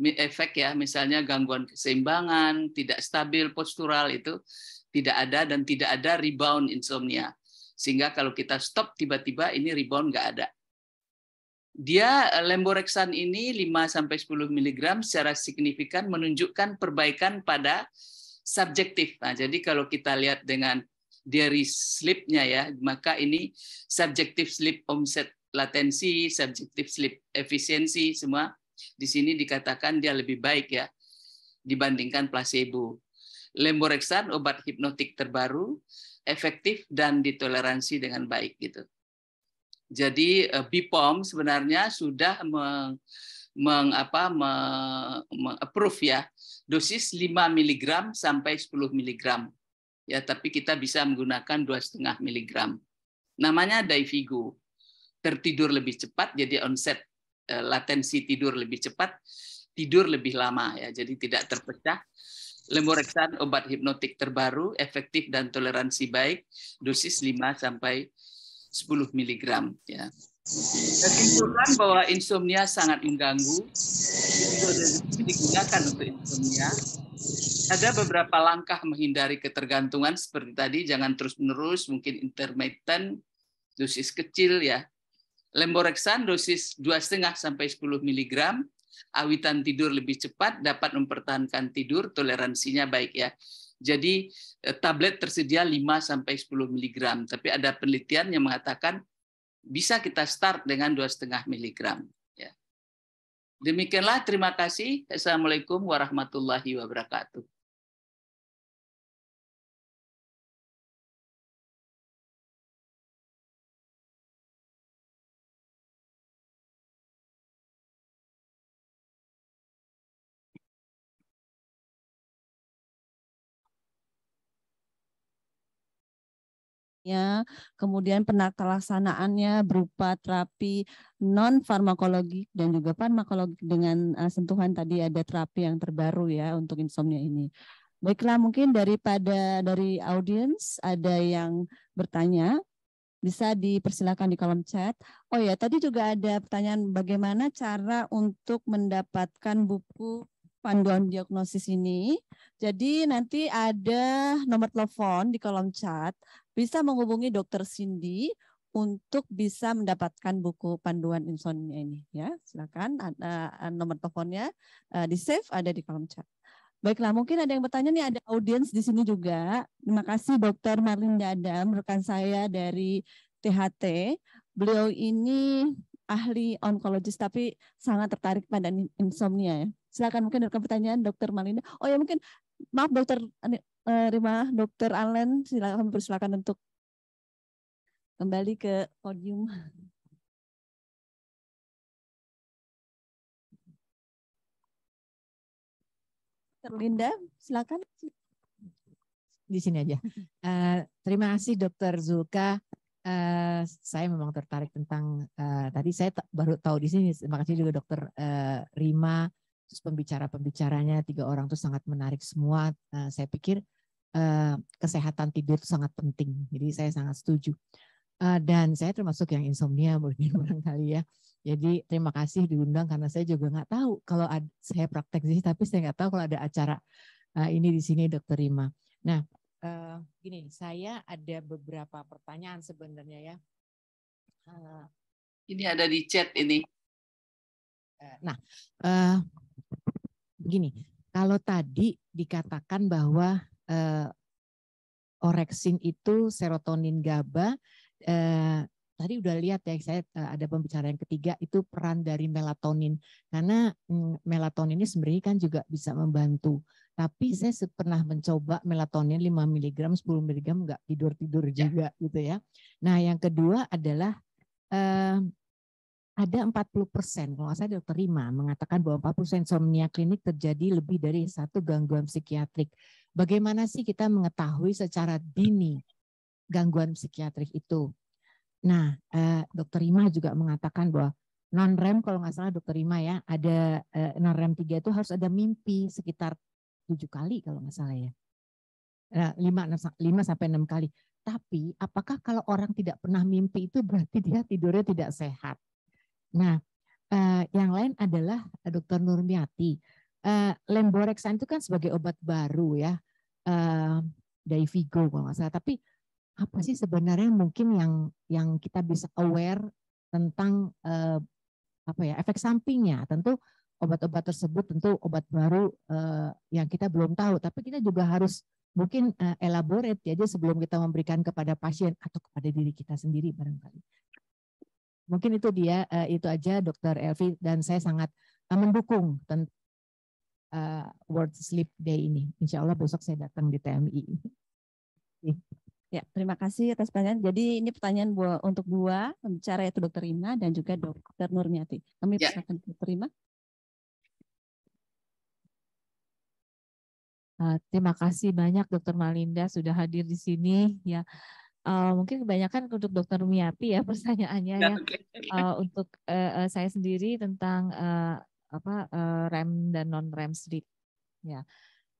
efek ya misalnya gangguan keseimbangan tidak stabil postural itu tidak ada dan tidak ada rebound insomnia sehingga kalau kita stop tiba-tiba ini rebound nggak ada dia eh, lemborexan ini 5 sampai 10 mg secara signifikan menunjukkan perbaikan pada subjektif. Nah, jadi kalau kita lihat dengan diary sleep ya, maka ini subjektif sleep onset latensi, subjektif sleep efisiensi semua di sini dikatakan dia lebih baik ya dibandingkan placebo. Lemborexan obat hipnotik terbaru efektif dan ditoleransi dengan baik gitu. Jadi eh, BPOM sebenarnya sudah meng, meng apa meng approve ya dosis 5 mg sampai 10 mg. Ya, tapi kita bisa menggunakan 2,5 mg. Namanya Daivigo. Tertidur lebih cepat jadi onset eh, latensi tidur lebih cepat, tidur lebih lama ya. Jadi tidak terpecah. Lemoreksan obat hipnotik terbaru efektif dan toleransi baik, dosis 5 sampai 10 mg ya. Kesimpulan bahwa insomnia sangat mengganggu. Itu digunakan untuk insomnia. Ada beberapa langkah menghindari ketergantungan seperti tadi, jangan terus-menerus, mungkin intermittent, dosis kecil ya. Lemboreksan dosis 2,5 sampai 10 mg, awitan tidur lebih cepat dapat mempertahankan tidur, toleransinya baik ya. Jadi eh, tablet tersedia 5 sampai 10 mg, tapi ada penelitian yang mengatakan bisa kita start dengan 2,5 mg. Ya. Demikianlah, terima kasih. Assalamualaikum warahmatullahi wabarakatuh. obatnya, kemudian penatalaksanaannya berupa terapi non farmakologi dan juga farmakologi dengan eh, sentuhan tadi ada terapi yang terbaru ya untuk insomnia ini. Baiklah, mungkin daripada dari audiens ada yang bertanya, bisa dipersilakan di kolom chat. Oh ya, tadi juga ada pertanyaan bagaimana cara untuk mendapatkan buku panduan diagnosis ini. Jadi nanti ada nomor telepon di kolom chat, bisa menghubungi dokter Cindy untuk bisa mendapatkan buku panduan insomnia ini ya. Silakan eh, nomor teleponnya eh, di save ada di kolom chat. Baiklah, mungkin ada yang bertanya nih ada audiens di sini juga. Terima kasih Dr. Marlin Dadam, rekan saya dari THT. Beliau ini ahli onkologis tapi sangat tertarik pada insomnia ya. Silakan mungkin ada pertanyaan Dokter Malinda. Oh ya mungkin maaf Dokter eh, Rima, Dokter Allen, silakan persilakan untuk kembali ke podium. Terlinda, silakan. Di sini aja. Uh, [LAUGHS] terima kasih Dokter Zulka. Uh, saya memang tertarik tentang uh, tadi saya baru tahu di sini. Terima kasih juga Dokter uh, Rima terus pembicara-pembicaranya tiga orang itu sangat menarik semua. Nah, saya pikir eh, kesehatan tidur itu sangat penting. Jadi saya sangat setuju. Eh, dan saya termasuk yang insomnia mungkin [LAUGHS] barangkali ya. Jadi terima kasih diundang karena saya juga nggak tahu kalau ada, saya praktek di sini, tapi saya nggak tahu kalau ada acara eh, ini di sini Dokter Rima. Nah, eh, gini, saya ada beberapa pertanyaan sebenarnya ya. Eh, ini ada di chat ini. Eh, nah, eh, gini, kalau tadi dikatakan bahwa eh, oreksin itu serotonin GABA, eh, tadi udah lihat ya saya eh, ada pembicara yang ketiga itu peran dari melatonin karena mm, melatonin ini sebenarnya kan juga bisa membantu tapi saya pernah mencoba melatonin 5 mg 10 mg nggak tidur tidur ya. juga ya. gitu ya nah yang kedua adalah eh, ada 40 persen, kalau saya dokter Rima mengatakan bahwa 40 persen insomnia klinik terjadi lebih dari satu gangguan psikiatrik. Bagaimana sih kita mengetahui secara dini gangguan psikiatrik itu? Nah, eh, dokter Rima juga mengatakan bahwa non rem kalau nggak salah dokter Rima ya ada eh, non rem tiga itu harus ada mimpi sekitar tujuh kali kalau nggak salah ya 5, eh, lima sampai enam kali tapi apakah kalau orang tidak pernah mimpi itu berarti dia tidurnya tidak sehat Nah, eh, yang lain adalah eh, Dr. Nurmiati. Eh, Lemborexan itu kan sebagai obat baru ya eh, dari Vigo kalau nggak salah. Tapi apa sih sebenarnya mungkin yang yang kita bisa aware tentang eh, apa ya efek sampingnya? Tentu obat-obat tersebut tentu obat baru eh, yang kita belum tahu. Tapi kita juga harus mungkin uh, elaborate ya, sebelum kita memberikan kepada pasien atau kepada diri kita sendiri barangkali. Mungkin itu dia uh, itu aja Dokter Elvi dan saya sangat uh, mendukung tentang uh, eh, World Sleep Day ini. Insya Allah besok saya datang di TMI. Ya, terima kasih atas pertanyaan. Jadi ini pertanyaan buat untuk dua pembicara yaitu Dokter Rina dan juga Dokter Nurmiati. Kami ya. persilakan Dokter Rina. terima kasih banyak Dokter Malinda sudah hadir di sini. Ya, uh, mungkin kebanyakan untuk Dokter Miapi ya [LAUGHS] pertanyaannya ya, ya. Uh, untuk uh, uh, saya sendiri tentang uh, apa uh, REM dan non REM sleep ya.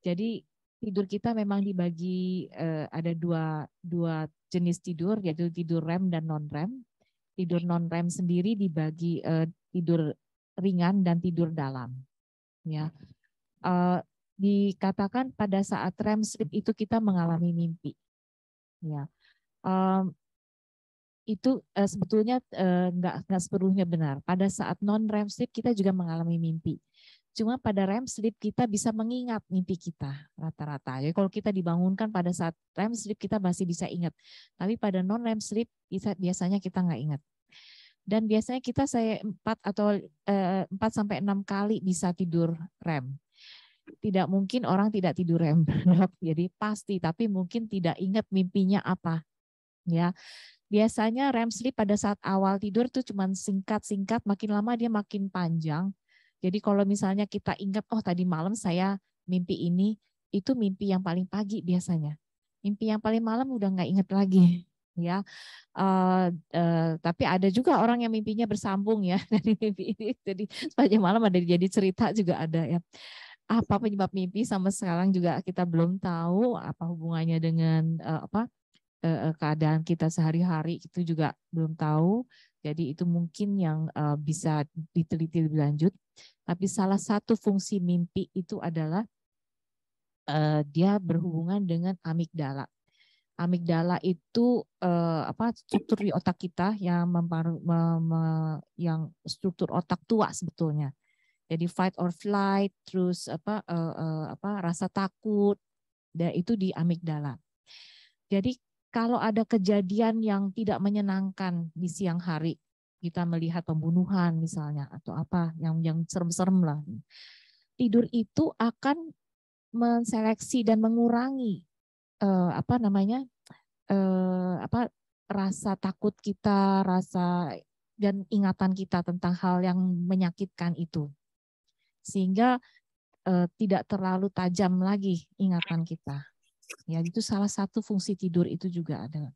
Jadi tidur kita memang dibagi uh, ada dua dua jenis tidur yaitu tidur REM dan non REM. Tidur non REM sendiri dibagi uh, tidur ringan dan tidur dalam ya. Uh, dikatakan pada saat REM sleep itu kita mengalami mimpi. Ya um, itu uh, sebetulnya uh, nggak sepenuhnya benar. Pada saat non REM sleep kita juga mengalami mimpi. Cuma pada REM sleep kita bisa mengingat mimpi kita rata-rata. Jadi kalau kita dibangunkan pada saat REM sleep kita masih bisa ingat. Tapi pada non REM sleep kita, biasanya kita nggak ingat. Dan biasanya kita saya empat atau empat sampai enam kali bisa tidur REM tidak mungkin orang tidak tidur REM. [LAUGHS] Jadi pasti, tapi mungkin tidak ingat mimpinya apa ya biasanya REM sleep pada saat awal tidur tuh cuma singkat-singkat, makin lama dia makin panjang. Jadi kalau misalnya kita ingat, oh tadi malam saya mimpi ini, itu mimpi yang paling pagi biasanya. Mimpi yang paling malam udah nggak ingat lagi. Hmm. Ya, uh, uh, tapi ada juga orang yang mimpinya bersambung ya [LAUGHS] dari mimpi ini. Jadi sepanjang malam ada jadi cerita juga ada ya. Apa penyebab mimpi sama sekarang juga kita belum tahu. Apa hubungannya dengan uh, apa Eh, eh, keadaan kita sehari-hari itu juga belum tahu. Jadi itu mungkin yang eh, bisa diteliti lebih lanjut. Tapi salah satu fungsi mimpi itu adalah dia berhubungan dengan amigdala. Amigdala itu apa struktur di otak kita yang memparu, me, yang struktur otak tua sebetulnya. Jadi fight or flight, terus apa apa rasa takut, dan itu di amigdala. Jadi kalau ada kejadian yang tidak menyenangkan di siang hari, kita melihat pembunuhan misalnya atau apa yang yang serem-serem lah. Tidur itu akan menseleksi dan mengurangi eh, apa namanya? Eh, apa rasa takut kita, rasa dan ingatan kita tentang hal yang menyakitkan itu. Sehingga eh, tidak terlalu tajam lagi ingatan kita. Ya, itu salah satu fungsi tidur itu juga ada.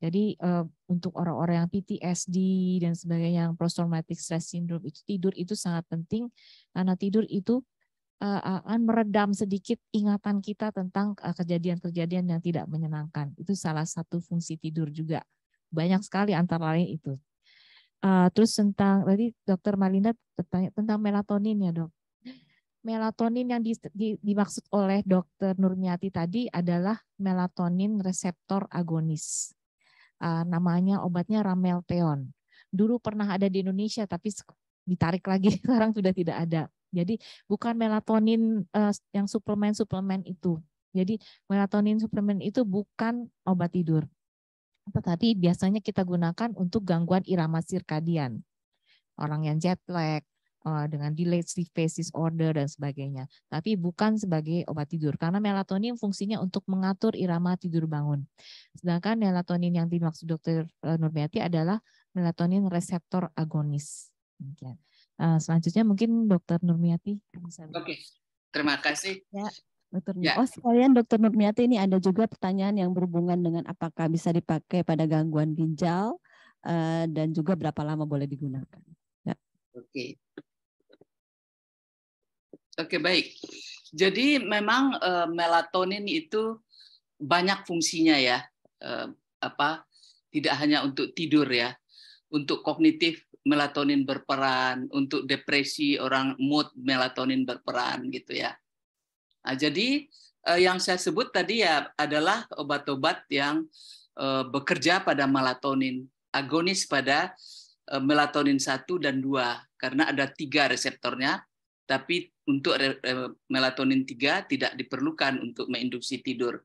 Jadi uh, untuk orang-orang yang PTSD dan sebagainya yang post traumatic stress syndrome itu tidur itu sangat penting karena tidur itu eh, akan meredam sedikit ingatan kita tentang eh, kejadian-kejadian yang tidak menyenangkan. Itu salah satu fungsi tidur juga. Banyak sekali antara lain itu. terus tentang tadi dokter Malinda bertanya tentang melatonin ya dok melatonin yang di, di, dimaksud oleh Dokter Nurmiati tadi adalah melatonin reseptor agonis. Uh, namanya obatnya Ramelteon. Dulu pernah ada di Indonesia tapi ditarik lagi [LAUGHS] sekarang sudah tidak ada. Jadi bukan melatonin uh, yang suplemen-suplemen itu. Jadi melatonin suplemen itu bukan obat tidur. Tetapi biasanya kita gunakan untuk gangguan irama sirkadian. Orang yang jet lag, Eh, dengan delayed sleep phase disorder dan sebagainya. Tapi bukan sebagai obat tidur karena melatonin fungsinya untuk mengatur irama tidur bangun. Sedangkan melatonin yang dimaksud dokter eh, Nurmiati adalah melatonin reseptor agonis. Eh, selanjutnya mungkin dokter Nurmiati bisa. Oke, terima kasih. Ya. Dokter ya. Oh sekalian Dokter Nurmiati ini ada juga pertanyaan yang berhubungan dengan apakah bisa dipakai pada gangguan ginjal uh, dan juga berapa lama boleh digunakan. Ya. Oke. Oke baik. Jadi memang uh, melatonin itu banyak fungsinya ya. Uh, apa tidak hanya untuk tidur ya. Untuk kognitif melatonin berperan, untuk depresi orang mood melatonin berperan gitu ya. Nah, jadi uh, yang saya sebut tadi ya adalah obat-obat yang uh, bekerja pada melatonin, agonis pada melatonin 1 dan 2 karena ada tiga reseptornya tapi untuk melatonin 3 tidak diperlukan untuk menginduksi tidur.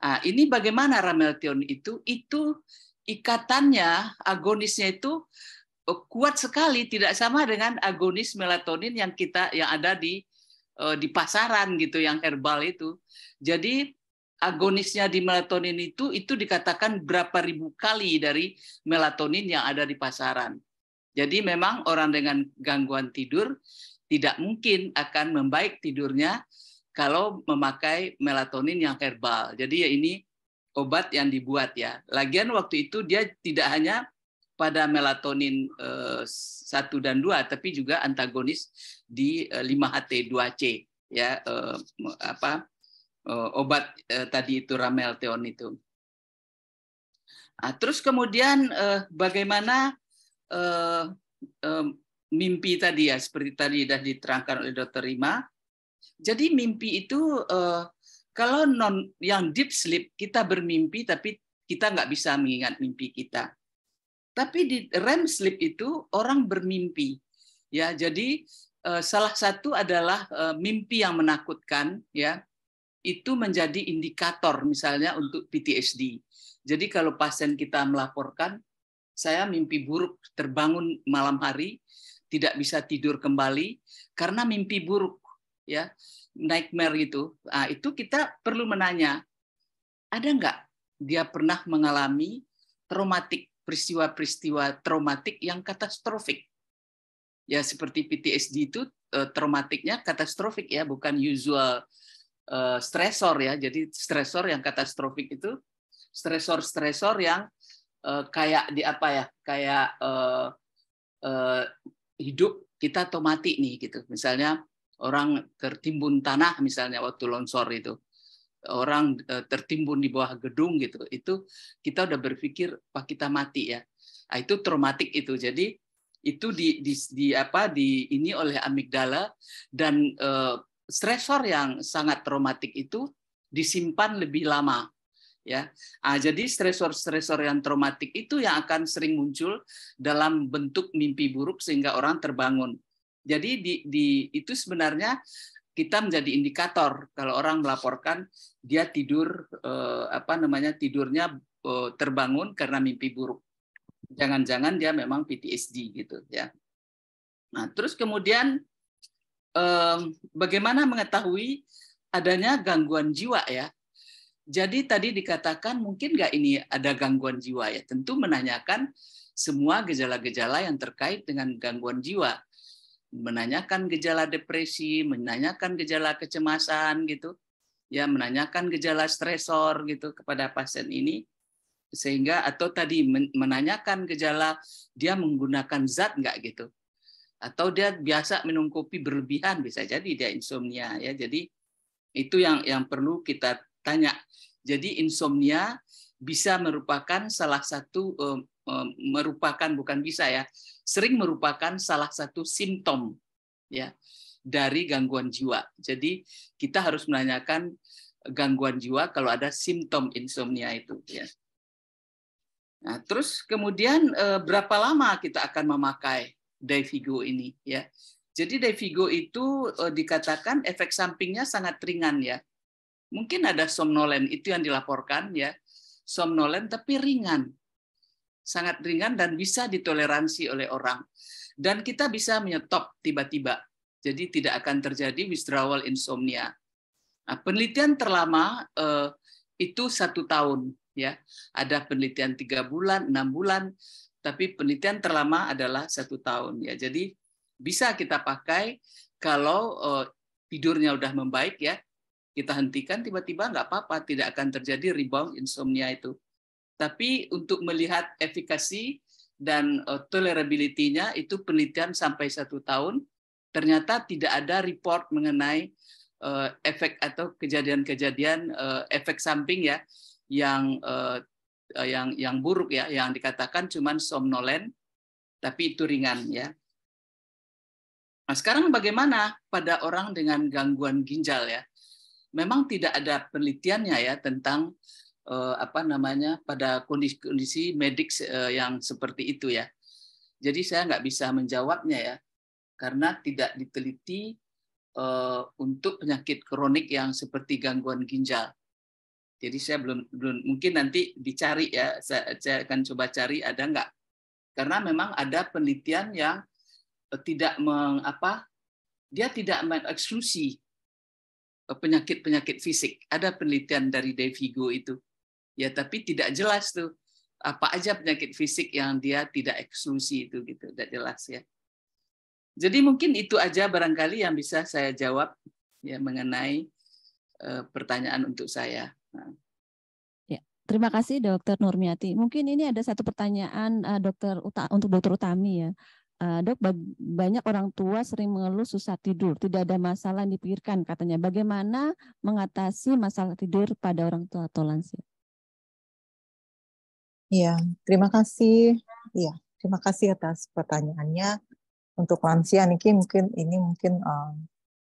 Nah, ini bagaimana ramelatonin itu? Itu ikatannya, agonisnya itu eh, kuat sekali, tidak sama dengan agonis melatonin yang kita yang ada di eh, di pasaran gitu, yang herbal itu. Jadi agonisnya di melatonin itu itu dikatakan berapa ribu kali dari melatonin yang ada di pasaran. Jadi memang orang dengan gangguan tidur tidak mungkin akan membaik tidurnya kalau memakai melatonin yang herbal. Jadi ya ini obat yang dibuat ya. Lagian waktu itu dia tidak hanya pada melatonin eh, satu dan dua, tapi juga antagonis di 5HT2C eh, ya eh, apa obat tadi itu ramelteon itu. Nah, terus kemudian bagaimana mimpi tadi ya seperti tadi sudah diterangkan oleh Dr. Rima. Jadi mimpi itu eh, kalau non yang deep sleep kita bermimpi tapi kita nggak bisa mengingat mimpi kita. Tapi di REM sleep itu orang bermimpi. Ya, jadi eh, salah satu adalah eh, mimpi yang menakutkan ya. Itu menjadi indikator misalnya untuk PTSD. Jadi kalau pasien kita melaporkan saya mimpi buruk terbangun malam hari, tidak bisa tidur kembali karena mimpi buruk ya nightmare itu nah, itu kita perlu menanya ada nggak dia pernah mengalami traumatik peristiwa-peristiwa traumatik yang katastrofik ya seperti PTSD itu eh, traumatiknya katastrofik ya bukan usual eh, stressor ya jadi stressor yang katastrofik itu stressor-stressor yang eh, kayak di apa ya kayak hidup kita atau mati nih gitu. Misalnya orang tertimbun tanah misalnya waktu longsor itu. Orang e, tertimbun di bawah gedung gitu. Itu kita udah berpikir pak kita mati ya. Nah, itu traumatik itu. Jadi itu di, di, di apa di ini oleh amigdala dan e, stresor yang sangat traumatik itu disimpan lebih lama ya. Ah, jadi stresor-stresor yang traumatik itu yang akan sering muncul dalam bentuk mimpi buruk sehingga orang terbangun. Jadi di, di itu sebenarnya kita menjadi indikator kalau orang melaporkan dia tidur eh, apa namanya tidurnya eh, terbangun karena mimpi buruk. Jangan-jangan dia memang PTSD gitu ya. Nah, terus kemudian eh, bagaimana mengetahui adanya gangguan jiwa ya jadi tadi dikatakan mungkin nggak ini ada gangguan jiwa ya. Tentu menanyakan semua gejala-gejala yang terkait dengan gangguan jiwa. Menanyakan gejala depresi, menanyakan gejala kecemasan gitu. Ya, menanyakan gejala stresor gitu kepada pasien ini sehingga atau tadi menanyakan gejala dia menggunakan zat nggak gitu atau dia biasa minum kopi berlebihan bisa jadi dia insomnia ya jadi itu yang yang perlu kita tanya. Jadi insomnia bisa merupakan salah satu eh, eh, merupakan bukan bisa ya, sering merupakan salah satu simptom ya dari gangguan jiwa. Jadi kita harus menanyakan gangguan jiwa kalau ada simptom insomnia itu ya. Nah, terus kemudian eh, berapa lama kita akan memakai Davigo ini ya. Jadi Davigo itu dikatakan efek sampingnya sangat ringan ya. Mungkin ada somnolen itu yang dilaporkan ya, somnolen tapi ringan. Sangat ringan dan bisa ditoleransi oleh orang. Dan kita bisa menyetop tiba-tiba. Jadi tidak akan terjadi withdrawal insomnia. Nah, penelitian terlama eh, itu satu tahun ya. Ada penelitian tiga bulan, enam bulan, tapi penelitian terlama adalah satu tahun ya. Jadi bisa kita pakai kalau eh, tidurnya udah membaik ya, kita hentikan tiba-tiba nggak apa-apa, tidak akan terjadi rebound insomnia itu. Tapi untuk melihat efikasi dan eh, tolerabilitasnya itu penelitian sampai satu tahun, ternyata tidak ada report mengenai eh, efek atau kejadian-kejadian eh, efek samping ya yang yang yang buruk ya, yang dikatakan cuman somnolen, tapi itu ringan ya. Nah, sekarang bagaimana pada orang dengan gangguan ginjal ya? memang tidak ada penelitiannya ya tentang uh, apa namanya pada kondisi-kondisi medik uh, eh, yang seperti itu ya. Jadi saya nggak bisa menjawabnya ya karena tidak diteliti uh, untuk penyakit kronik yang seperti gangguan ginjal. Jadi saya belum belum mungkin nanti dicari ya saya, saya akan coba cari ada nggak karena memang ada penelitian yang tidak mengapa dia tidak mengeksklusi Eh, penyakit-penyakit fisik. Ada penelitian dari Devigo itu. Ya, tapi tidak jelas tuh apa aja penyakit fisik yang dia tidak eksklusi itu gitu, tidak jelas ya. Jadi mungkin itu aja barangkali yang bisa saya jawab ya mengenai uh, pertanyaan untuk saya. Nah. Ya, terima kasih Dokter Nurmiati. Mungkin ini ada satu pertanyaan uh, Dokter Uta, untuk Dokter Utami ya. Uh, dok, banyak orang tua sering mengeluh susah tidur, tidak ada masalah yang dipikirkan katanya. Bagaimana mengatasi masalah tidur pada orang tua atau lansia? Ya, terima kasih. Ya, terima kasih atas pertanyaannya. Untuk lansia Niki mungkin ini mungkin uh,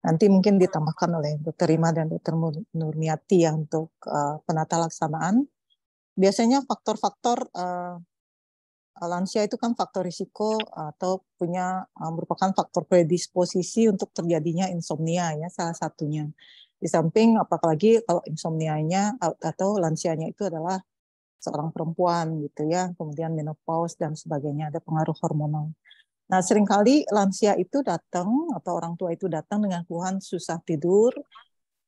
nanti mungkin ditambahkan oleh dokter Rima dan dokter Nurmiati ya untuk uh, penata laksanaan. Biasanya faktor-faktor uh, Eh, lansia itu kan faktor risiko atau punya eh, merupakan faktor predisposisi untuk terjadinya insomnia ya salah satunya. Di samping apalagi kalau insomnianya atau lansianya itu adalah seorang perempuan gitu ya, kemudian menopause dan sebagainya ada pengaruh hormonal. Nah, seringkali lansia itu datang atau orang tua itu datang dengan keluhan susah tidur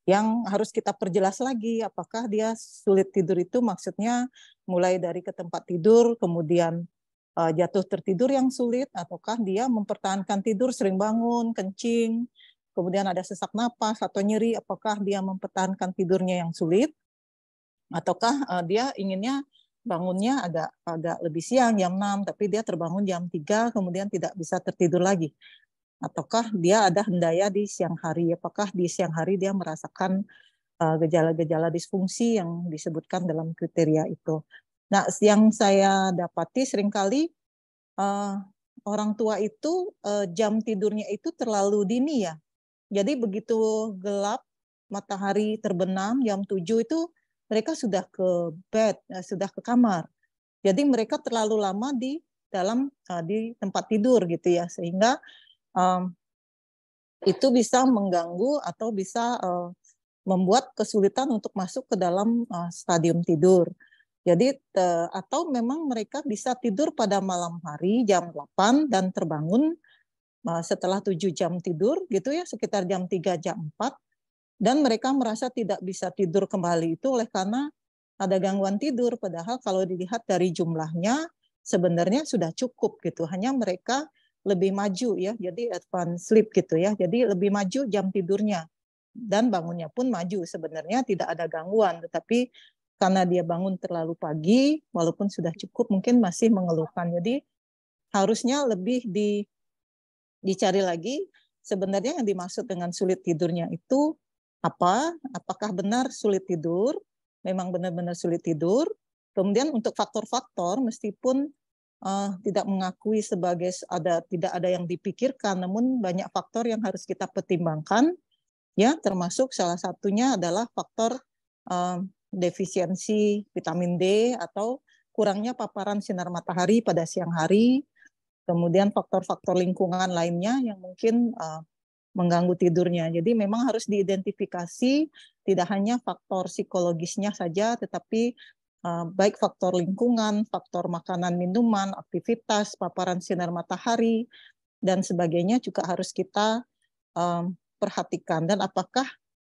yang harus kita perjelas lagi apakah dia sulit tidur itu maksudnya mulai dari ke tempat tidur kemudian Eh, jatuh tertidur yang sulit ataukah dia mempertahankan tidur sering bangun kencing kemudian ada sesak napas atau nyeri apakah dia mempertahankan tidurnya yang sulit ataukah eh, dia inginnya bangunnya agak agak lebih siang jam 6 tapi dia terbangun jam 3 kemudian tidak bisa tertidur lagi ataukah dia ada hendaya di siang hari apakah di siang hari dia merasakan eh, gejala -gejala disfungsi yang disebutkan dalam kriteria itu Nah, yang saya dapati seringkali uh, orang tua itu uh, jam tidurnya itu terlalu dini ya. Jadi begitu gelap, matahari terbenam jam tujuh itu mereka sudah ke bed, eh, sudah ke kamar. Jadi mereka terlalu lama di dalam uh, di tempat tidur gitu ya sehingga um, itu bisa mengganggu atau bisa uh, membuat kesulitan untuk masuk ke dalam uh, stadium tidur. Jadi eh, atau memang mereka bisa tidur pada malam hari jam 8 dan terbangun eh, setelah 7 jam tidur gitu ya sekitar jam 3 jam 4 dan mereka merasa tidak bisa tidur kembali itu oleh karena ada gangguan tidur padahal kalau dilihat dari jumlahnya sebenarnya sudah cukup gitu hanya mereka lebih maju ya jadi advance sleep gitu ya jadi lebih maju jam tidurnya dan bangunnya pun maju sebenarnya tidak ada gangguan tetapi karena dia bangun terlalu pagi, walaupun sudah cukup mungkin masih mengeluhkan. Jadi harusnya lebih di, dicari lagi sebenarnya yang dimaksud dengan sulit tidurnya itu apa? Apakah benar sulit tidur? Memang benar-benar sulit tidur. Kemudian untuk faktor-faktor meskipun uh, tidak mengakui sebagai ada tidak ada yang dipikirkan, namun banyak faktor yang harus kita pertimbangkan, ya termasuk salah satunya adalah faktor uh, defisiensi vitamin D atau kurangnya paparan sinar matahari pada siang hari, kemudian faktor-faktor lingkungan lainnya yang mungkin uh, mengganggu tidurnya. Jadi memang harus diidentifikasi tidak hanya faktor psikologisnya saja, tetapi uh, baik faktor lingkungan, faktor makanan minuman, aktivitas, paparan sinar matahari, dan sebagainya juga harus kita um, perhatikan. Dan apakah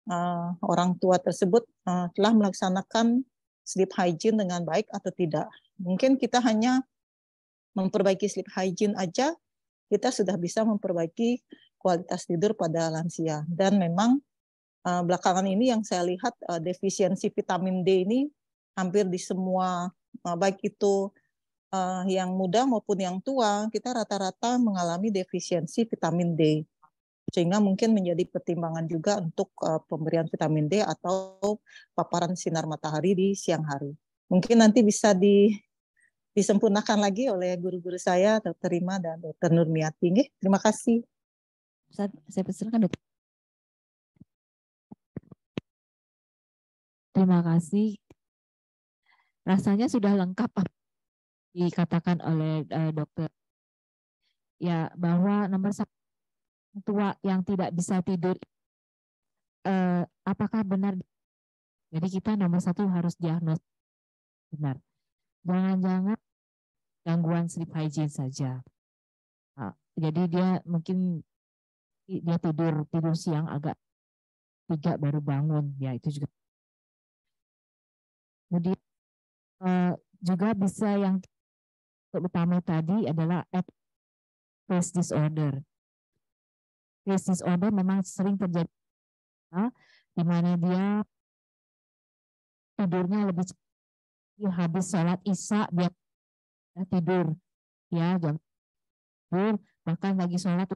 uh, orang tua tersebut uh, telah melaksanakan sleep hygiene dengan baik atau tidak. Mungkin kita hanya memperbaiki sleep hygiene aja, kita sudah bisa memperbaiki kualitas tidur pada lansia. Dan memang uh, belakangan ini yang saya lihat uh, defisiensi vitamin D ini hampir di semua uh, baik itu uh, yang muda maupun yang tua, kita rata-rata mengalami defisiensi vitamin D sehingga mungkin menjadi pertimbangan juga untuk uh, pemberian vitamin D atau paparan sinar matahari di siang hari. Mungkin nanti bisa di disempurnakan lagi oleh guru-guru saya, Dr. Rima dan Dr. Nurmiati. nih terima kasih. Saya, saya persilakan, Dok. Terima kasih. Rasanya sudah lengkap dikatakan oleh uh, dokter. Ya, bahwa nomor satu tua yang tidak bisa tidur eh, apakah benar jadi kita nomor satu harus diagnos benar jangan-jangan gangguan sleep hygiene saja nah, jadi dia mungkin dia tidur tidur siang agak tiga baru bangun ya itu juga kemudian eh, juga bisa yang terutama tadi adalah at face disorder case disorder memang sering terjadi di mana dia tidurnya lebih cepat. habis sholat isya dia tidur ya jam tidur bahkan lagi sholat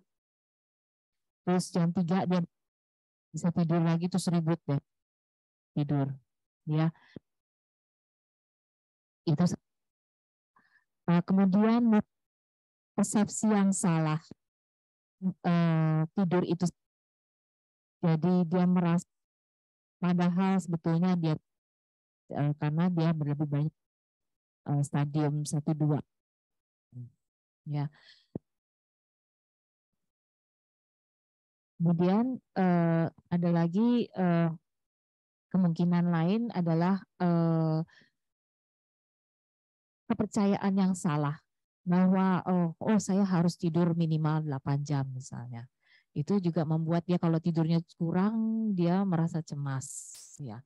terus jam tiga dia bisa tidur lagi terus ribut deh tidur ya itu nah, kemudian persepsi yang salah Eh, tidur itu jadi dia merasa padahal sebetulnya dia uh, karena dia berlebih banyak uh, stadium 1 2 ya kemudian uh, ada lagi uh, kemungkinan lain adalah uh, kepercayaan yang salah bahwa oh, oh saya harus tidur minimal 8 jam misalnya. Itu juga membuat dia kalau tidurnya kurang dia merasa cemas ya.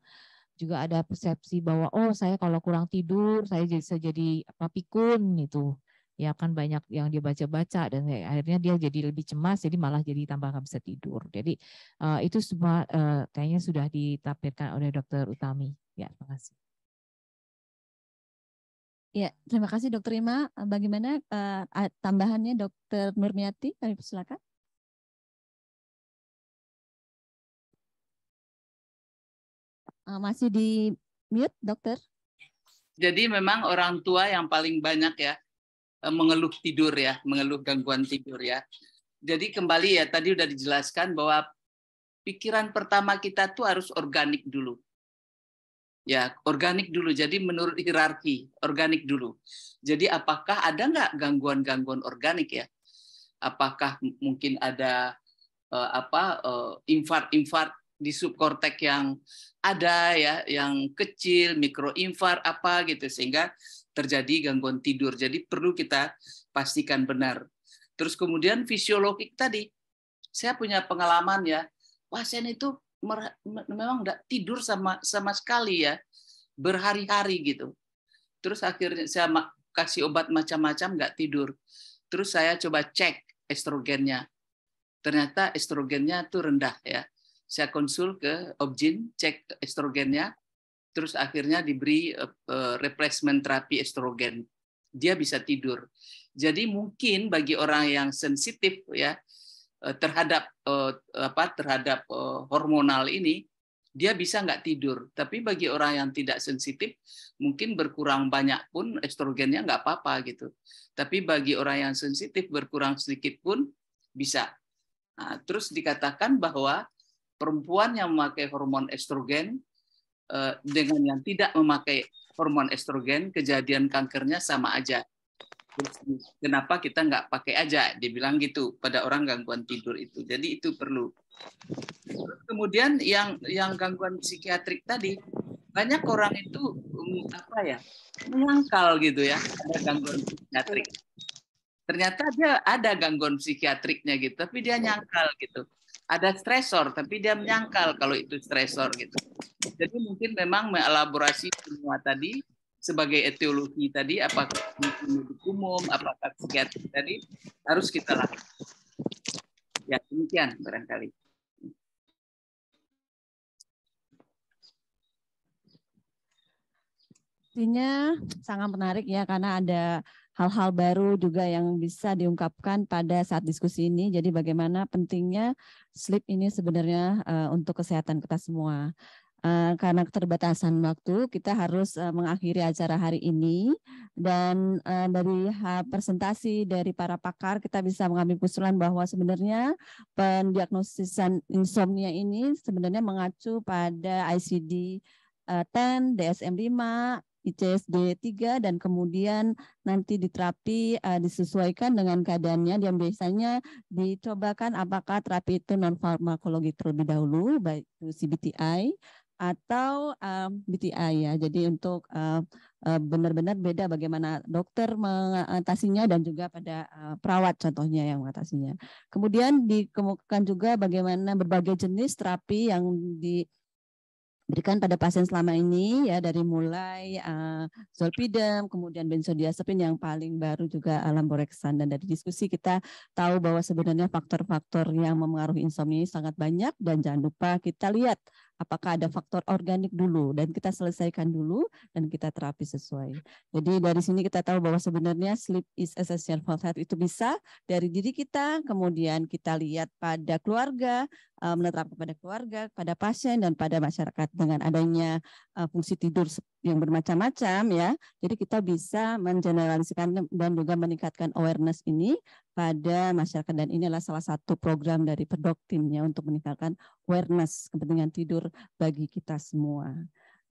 Juga ada persepsi bahwa oh saya kalau kurang tidur saya jadi saya jadi apa pikun itu Ya kan banyak yang dia baca-baca dan akhirnya dia jadi lebih cemas jadi malah jadi tambah nggak bisa tidur. Jadi uh, itu semua uh, kayaknya sudah ditafsirkan oleh dokter Utami. Ya, terima kasih. Ya, terima kasih Dokter Ima. Eh, bagaimana uh, tambahannya Dokter Nurmiati? Kami persilakan. Uh, masih di mute, Dokter? Jadi memang orang tua yang paling banyak ya mengeluh tidur ya, mengeluh gangguan tidur ya. Jadi kembali ya tadi udah dijelaskan bahwa pikiran pertama kita tuh harus organik dulu. Ya, organik dulu. Jadi menurut hierarki, organik dulu. Jadi apakah ada nggak gangguan-gangguan organik ya? Apakah mungkin ada uh, apa eh, infart-infart di subkortek yang ada ya, yang kecil, mikro infar apa gitu sehingga terjadi gangguan tidur. Jadi perlu kita pastikan benar. Terus kemudian fisiologik tadi, saya punya pengalaman ya, pasien itu memang nggak tidur sama sama sekali ya berhari-hari gitu terus akhirnya saya kasih obat macam-macam nggak tidur terus saya coba cek estrogennya ternyata estrogennya tuh rendah ya saya konsul ke objin cek estrogennya terus akhirnya diberi eh, eh, replacement terapi estrogen dia bisa tidur jadi mungkin bagi orang yang sensitif ya Eh, terhadap eh, apa terhadap eh, hormonal ini dia bisa nggak tidur. Tapi bagi orang yang tidak sensitif, mungkin berkurang banyak pun estrogennya nggak apa-apa gitu. Tapi bagi orang yang sensitif berkurang sedikit pun bisa. Nah, terus dikatakan bahwa perempuan yang memakai hormon estrogen uh, dengan yang tidak memakai hormon estrogen kejadian kankernya sama aja. Kenapa kita nggak pakai aja? Dibilang gitu pada orang gangguan tidur itu. Jadi itu perlu. Kemudian yang yang gangguan psikiatrik tadi banyak orang itu um, apa ya menyangkal gitu ya ada gangguan psikiatrik. Ternyata dia ada gangguan psikiatriknya gitu, tapi dia nyangkal gitu ada stresor, tapi dia menyangkal kalau itu stresor gitu. Jadi mungkin memang mengelaborasi semua tadi sebagai etiologi tadi, apakah umum, apakah psikiatri tadi, harus kita lakukan. Ya, demikian barangkali. Artinya sangat menarik ya, karena ada hal-hal baru juga yang bisa diungkapkan pada saat diskusi ini. Jadi bagaimana pentingnya sleep ini sebenarnya eh, untuk kesehatan kita semua. Eh, karena keterbatasan waktu, kita harus uh, mengakhiri acara hari ini. Dan uh, dari presentasi dari para pakar, kita bisa mengambil kesimpulan bahwa sebenarnya pendiagnosisan insomnia ini sebenarnya mengacu pada ICD 10, DSM 5, ICSD 3 dan kemudian nanti diterapi uh, disesuaikan dengan keadaannya yang biasanya dicobakan apakah terapi itu non farmakologi terlebih dahulu baik itu CBTI atau um, BTI ya. Jadi untuk benar benar-benar beda bagaimana dokter mengatasinya dan juga pada uh, perawat contohnya yang mengatasinya. Kemudian dikemukakan juga bagaimana berbagai jenis terapi yang diberikan pada pasien selama ini ya dari mulai uh, zolpidem kemudian benzodiazepin yang paling baru juga lamborexan dan dari diskusi kita tahu bahwa sebenarnya faktor-faktor yang memengaruhi insomnia sangat banyak dan jangan lupa kita lihat apakah ada faktor organik dulu dan kita selesaikan dulu dan kita terapi sesuai. Jadi dari sini kita tahu bahwa sebenarnya sleep is essential for health itu bisa dari diri kita, kemudian kita lihat pada keluarga, uh, menerapkan pada keluarga, pada pasien dan pada masyarakat dengan adanya uh, fungsi tidur yang bermacam-macam ya. Jadi kita bisa mengeneralisasikan dan juga meningkatkan awareness ini pada masyarakat dan ini adalah salah satu program dari pedok untuk meningkatkan awareness kepentingan tidur bagi kita semua.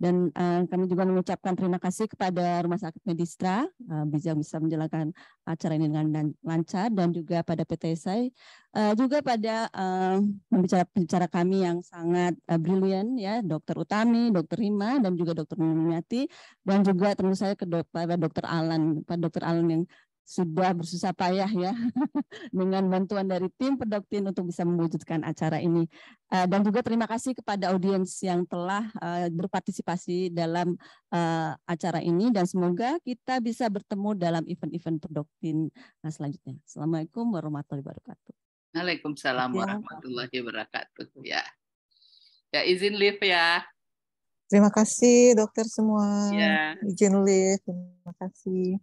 Dan uh, kami juga mengucapkan terima kasih kepada Rumah Sakit Medistra uh, bisa bisa menjalankan acara ini dengan lancar dan juga pada SAI, uh, eh, juga pada uh, pembicara pembicara kami yang sangat uh, brilian ya Dokter Utami, Dokter Rima dan juga Dokter Nurmiati dan juga tentu saya kepada pada Dokter Alan, pada Dokter Alan yang sudah bersusah payah ya [LAUGHS] dengan bantuan dari tim pedoktin untuk bisa mewujudkan acara ini. Eh, dan juga terima kasih kepada audiens yang telah eh, berpartisipasi dalam eh, acara ini dan semoga kita bisa bertemu dalam event-event pedoktin selanjutnya. Assalamualaikum warahmatullahi wabarakatuh. Waalaikumsalam warahmatullahi wabarakatuh. Ya. Ya izin live ya. Terima kasih dokter semua. Ya. Izin live. Terima kasih.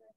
Thank you.